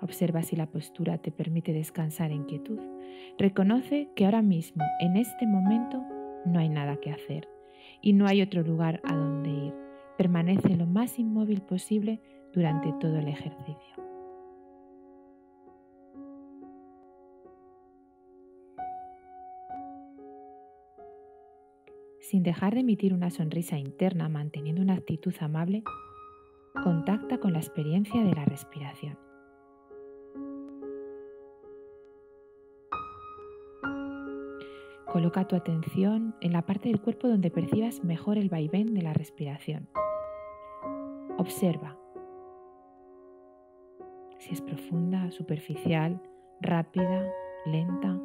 Observa si la postura te permite descansar en quietud. Reconoce que ahora mismo, en este momento, no hay nada que hacer y no hay otro lugar a donde ir. Permanece lo más inmóvil posible durante todo el ejercicio. sin dejar de emitir una sonrisa interna, manteniendo una actitud amable, contacta con la experiencia de la respiración. Coloca tu atención en la parte del cuerpo donde percibas mejor el vaivén de la respiración. Observa si es profunda, superficial, rápida, lenta.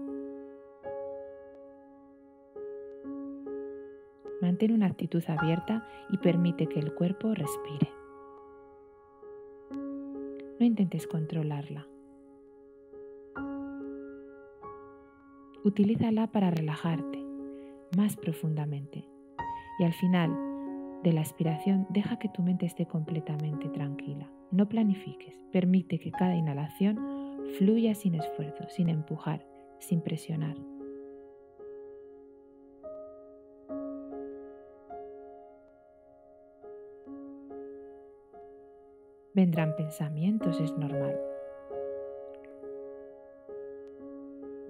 Mantén una actitud abierta y permite que el cuerpo respire. No intentes controlarla. Utilízala para relajarte más profundamente y al final de la aspiración deja que tu mente esté completamente tranquila. No planifiques, permite que cada inhalación fluya sin esfuerzo, sin empujar, sin presionar. vendrán pensamientos, es normal.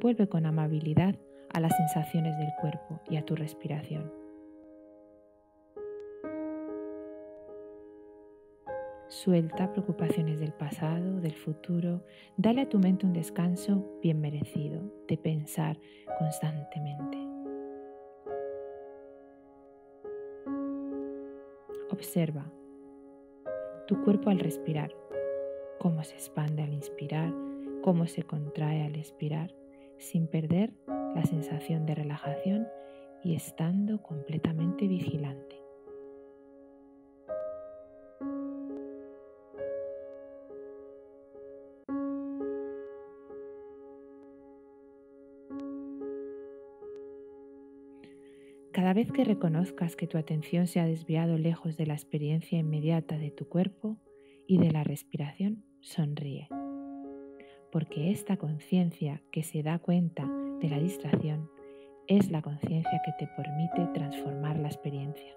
Vuelve con amabilidad a las sensaciones del cuerpo y a tu respiración. Suelta preocupaciones del pasado, del futuro. Dale a tu mente un descanso bien merecido de pensar constantemente. Observa tu cuerpo al respirar, cómo se expande al inspirar, cómo se contrae al expirar, sin perder la sensación de relajación y estando completamente vigilante. Cada vez que reconozcas que tu atención se ha desviado lejos de la experiencia inmediata de tu cuerpo y de la respiración, sonríe. Porque esta conciencia que se da cuenta de la distracción es la conciencia que te permite transformar la experiencia.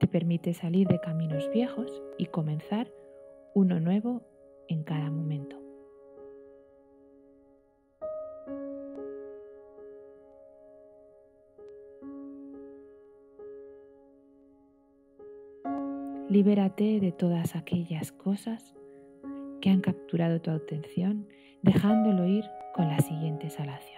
Te permite salir de caminos viejos y comenzar uno nuevo en cada momento. Libérate de todas aquellas cosas que han capturado tu atención, dejándolo ir con la siguiente salación.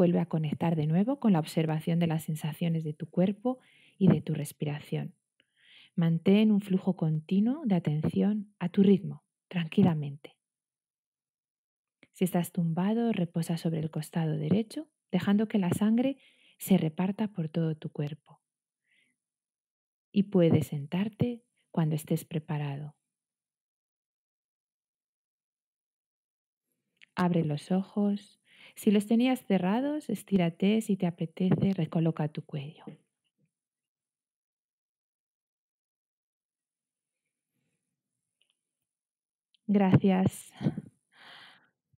vuelve a conectar de nuevo con la observación de las sensaciones de tu cuerpo y de tu respiración. Mantén un flujo continuo de atención a tu ritmo, tranquilamente. Si estás tumbado, reposa sobre el costado derecho, dejando que la sangre se reparta por todo tu cuerpo. Y puedes sentarte cuando estés preparado. Abre los ojos si los tenías cerrados, estírate si te apetece, recoloca tu cuello. Gracias.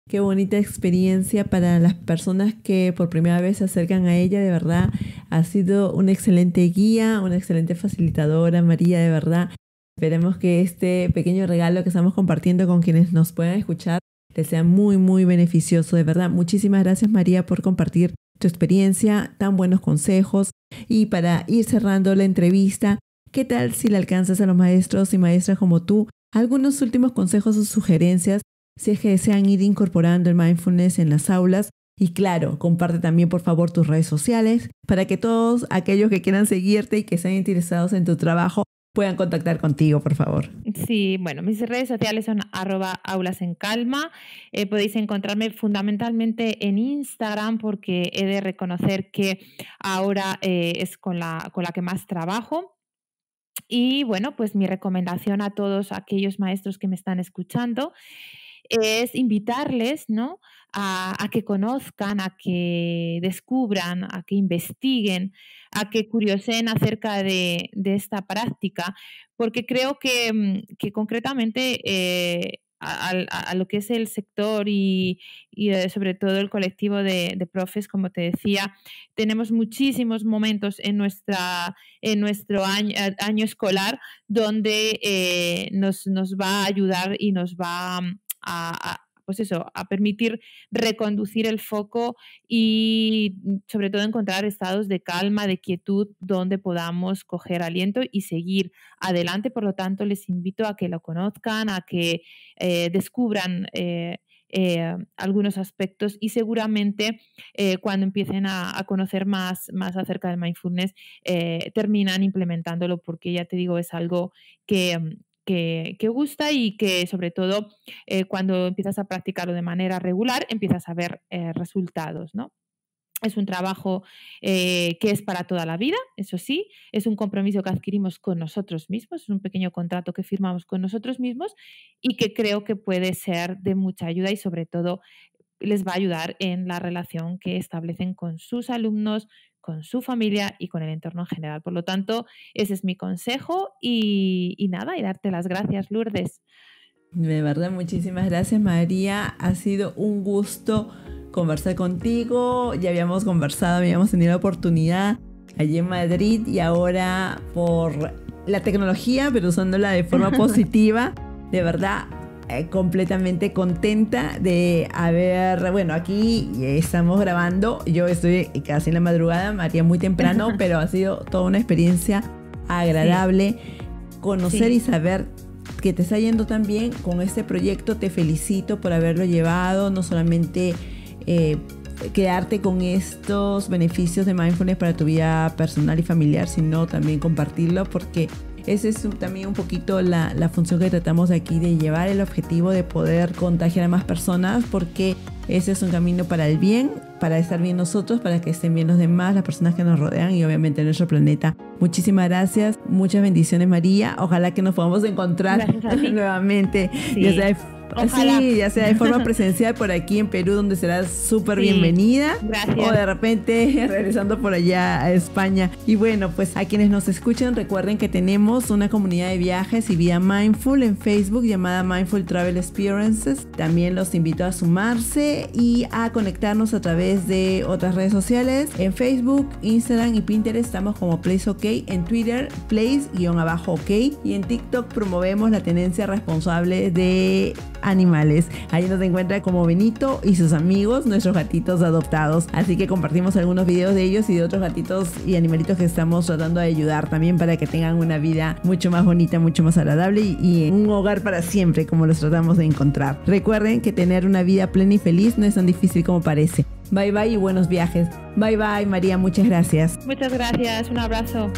Qué bonita experiencia para las personas que por primera vez se acercan a ella, de verdad. Ha sido una excelente guía, una excelente facilitadora, María, de verdad. Esperemos que este pequeño regalo que estamos compartiendo con quienes nos puedan escuchar les sea muy, muy beneficioso. De verdad, muchísimas gracias María por compartir tu experiencia, tan buenos consejos. Y para ir cerrando la entrevista, ¿qué tal si le alcanzas a los maestros y maestras como tú algunos últimos consejos o sugerencias si es que desean ir incorporando el mindfulness en las aulas? Y claro, comparte también por favor tus redes sociales para que todos aquellos que quieran seguirte y que sean interesados en tu trabajo puedan contactar contigo, por favor. Sí, bueno, mis redes sociales son arroba aulas en calma. Eh, podéis encontrarme fundamentalmente en Instagram porque he de reconocer que ahora eh, es con la, con la que más trabajo. Y bueno, pues mi recomendación a todos aquellos maestros que me están escuchando es invitarles, ¿no? a, que conozcan, a que descubran, a que investiguen, a que curiosen acerca de, esta práctica, porque creo que, mm, concretamente eh, a, lo que es el sector y, eh, sobre todo el colectivo de, profes, como te decía, tenemos muchísimos momentos en, nuestra, en nuestro año, eh, escolar donde nos, nos, va a ayudar y nos va mm, a, pues eso, a permitir reconducir el foco y mm, sobre todo encontrar estados de calma, de quietud, donde podamos coger aliento y seguir adelante. Por lo tanto, les invito a que lo conozcan, a que eh, descubran. Eh, eh, algunos aspectos y seguramente cuando empiecen a, conocer más, más acerca del mindfulness terminan implementándolo porque ya te digo es algo que, mm, que, gusta y que sobre todo eh, cuando empiezas a practicarlo de manera regular empiezas a ver eh, resultados, ¿no? Es un trabajo eh, que es para toda la vida, eso sí, es un compromiso que adquirimos con nosotros mismos, es un pequeño contrato que firmamos con nosotros mismos y que creo que puede ser de mucha ayuda y sobre todo les va a ayudar en la relación que establecen con sus alumnos, con su familia y con el entorno en general. Por lo tanto, ese es mi consejo y, nada, y darte las gracias, Lourdes. De verdad, muchísimas gracias María. Ha sido un gusto conversar contigo. Ya habíamos conversado, habíamos tenido la oportunidad allí en Madrid y ahora por la tecnología, pero usándola de forma [LAUGHS] positiva. De verdad, eh, completamente contenta de haber, bueno, aquí estamos grabando, yo estoy casi en la madrugada, María muy temprano, [LAUGHS] pero ha sido toda una experiencia agradable conocer y saber que te está yendo tan bien con este proyecto, te felicito por haberlo llevado, no solamente... Eh, quedarte con estos beneficios de mindfulness para tu vida personal y familiar, sino también compartirlo porque esa es también un poquito la, función que tratamos aquí de llevar el objetivo de poder contagiar a más personas porque ese es un camino para el bien, para estar bien nosotros, para que estén bien los demás, las personas que nos rodean y obviamente nuestro planeta. Muchísimas gracias, muchas bendiciones María. Ojalá que nos podamos encontrar [LAUGHS] nuevamente. Sí, ya sea de forma presencial por aquí en Perú, donde serás súper bienvenida. Gracias. O de repente [LAUGHS] regresando por allá a España. Y bueno, pues a quienes nos escuchan, recuerden que tenemos una comunidad de viajes y vía mindful en Facebook llamada Mindful Travel Experiences. También los invito a sumarse y a conectarnos a través de otras redes sociales. En Facebook, Instagram y Pinterest estamos como Place OK. En Twitter, Place-OK. Y en TikTok promovemos la tenencia responsable de animales. Ahí nos encuentra como Benito y sus amigos, nuestros gatitos adoptados. Así que compartimos algunos videos de ellos y de otros gatitos y animalitos que estamos tratando de ayudar también para que tengan una vida mucho más bonita, mucho más agradable y un hogar para siempre como los tratamos de encontrar. Recuerden que tener una vida plena y feliz no es tan difícil como parece. Bye bye y buenos viajes. Bye bye María, muchas gracias. Muchas gracias, un abrazo.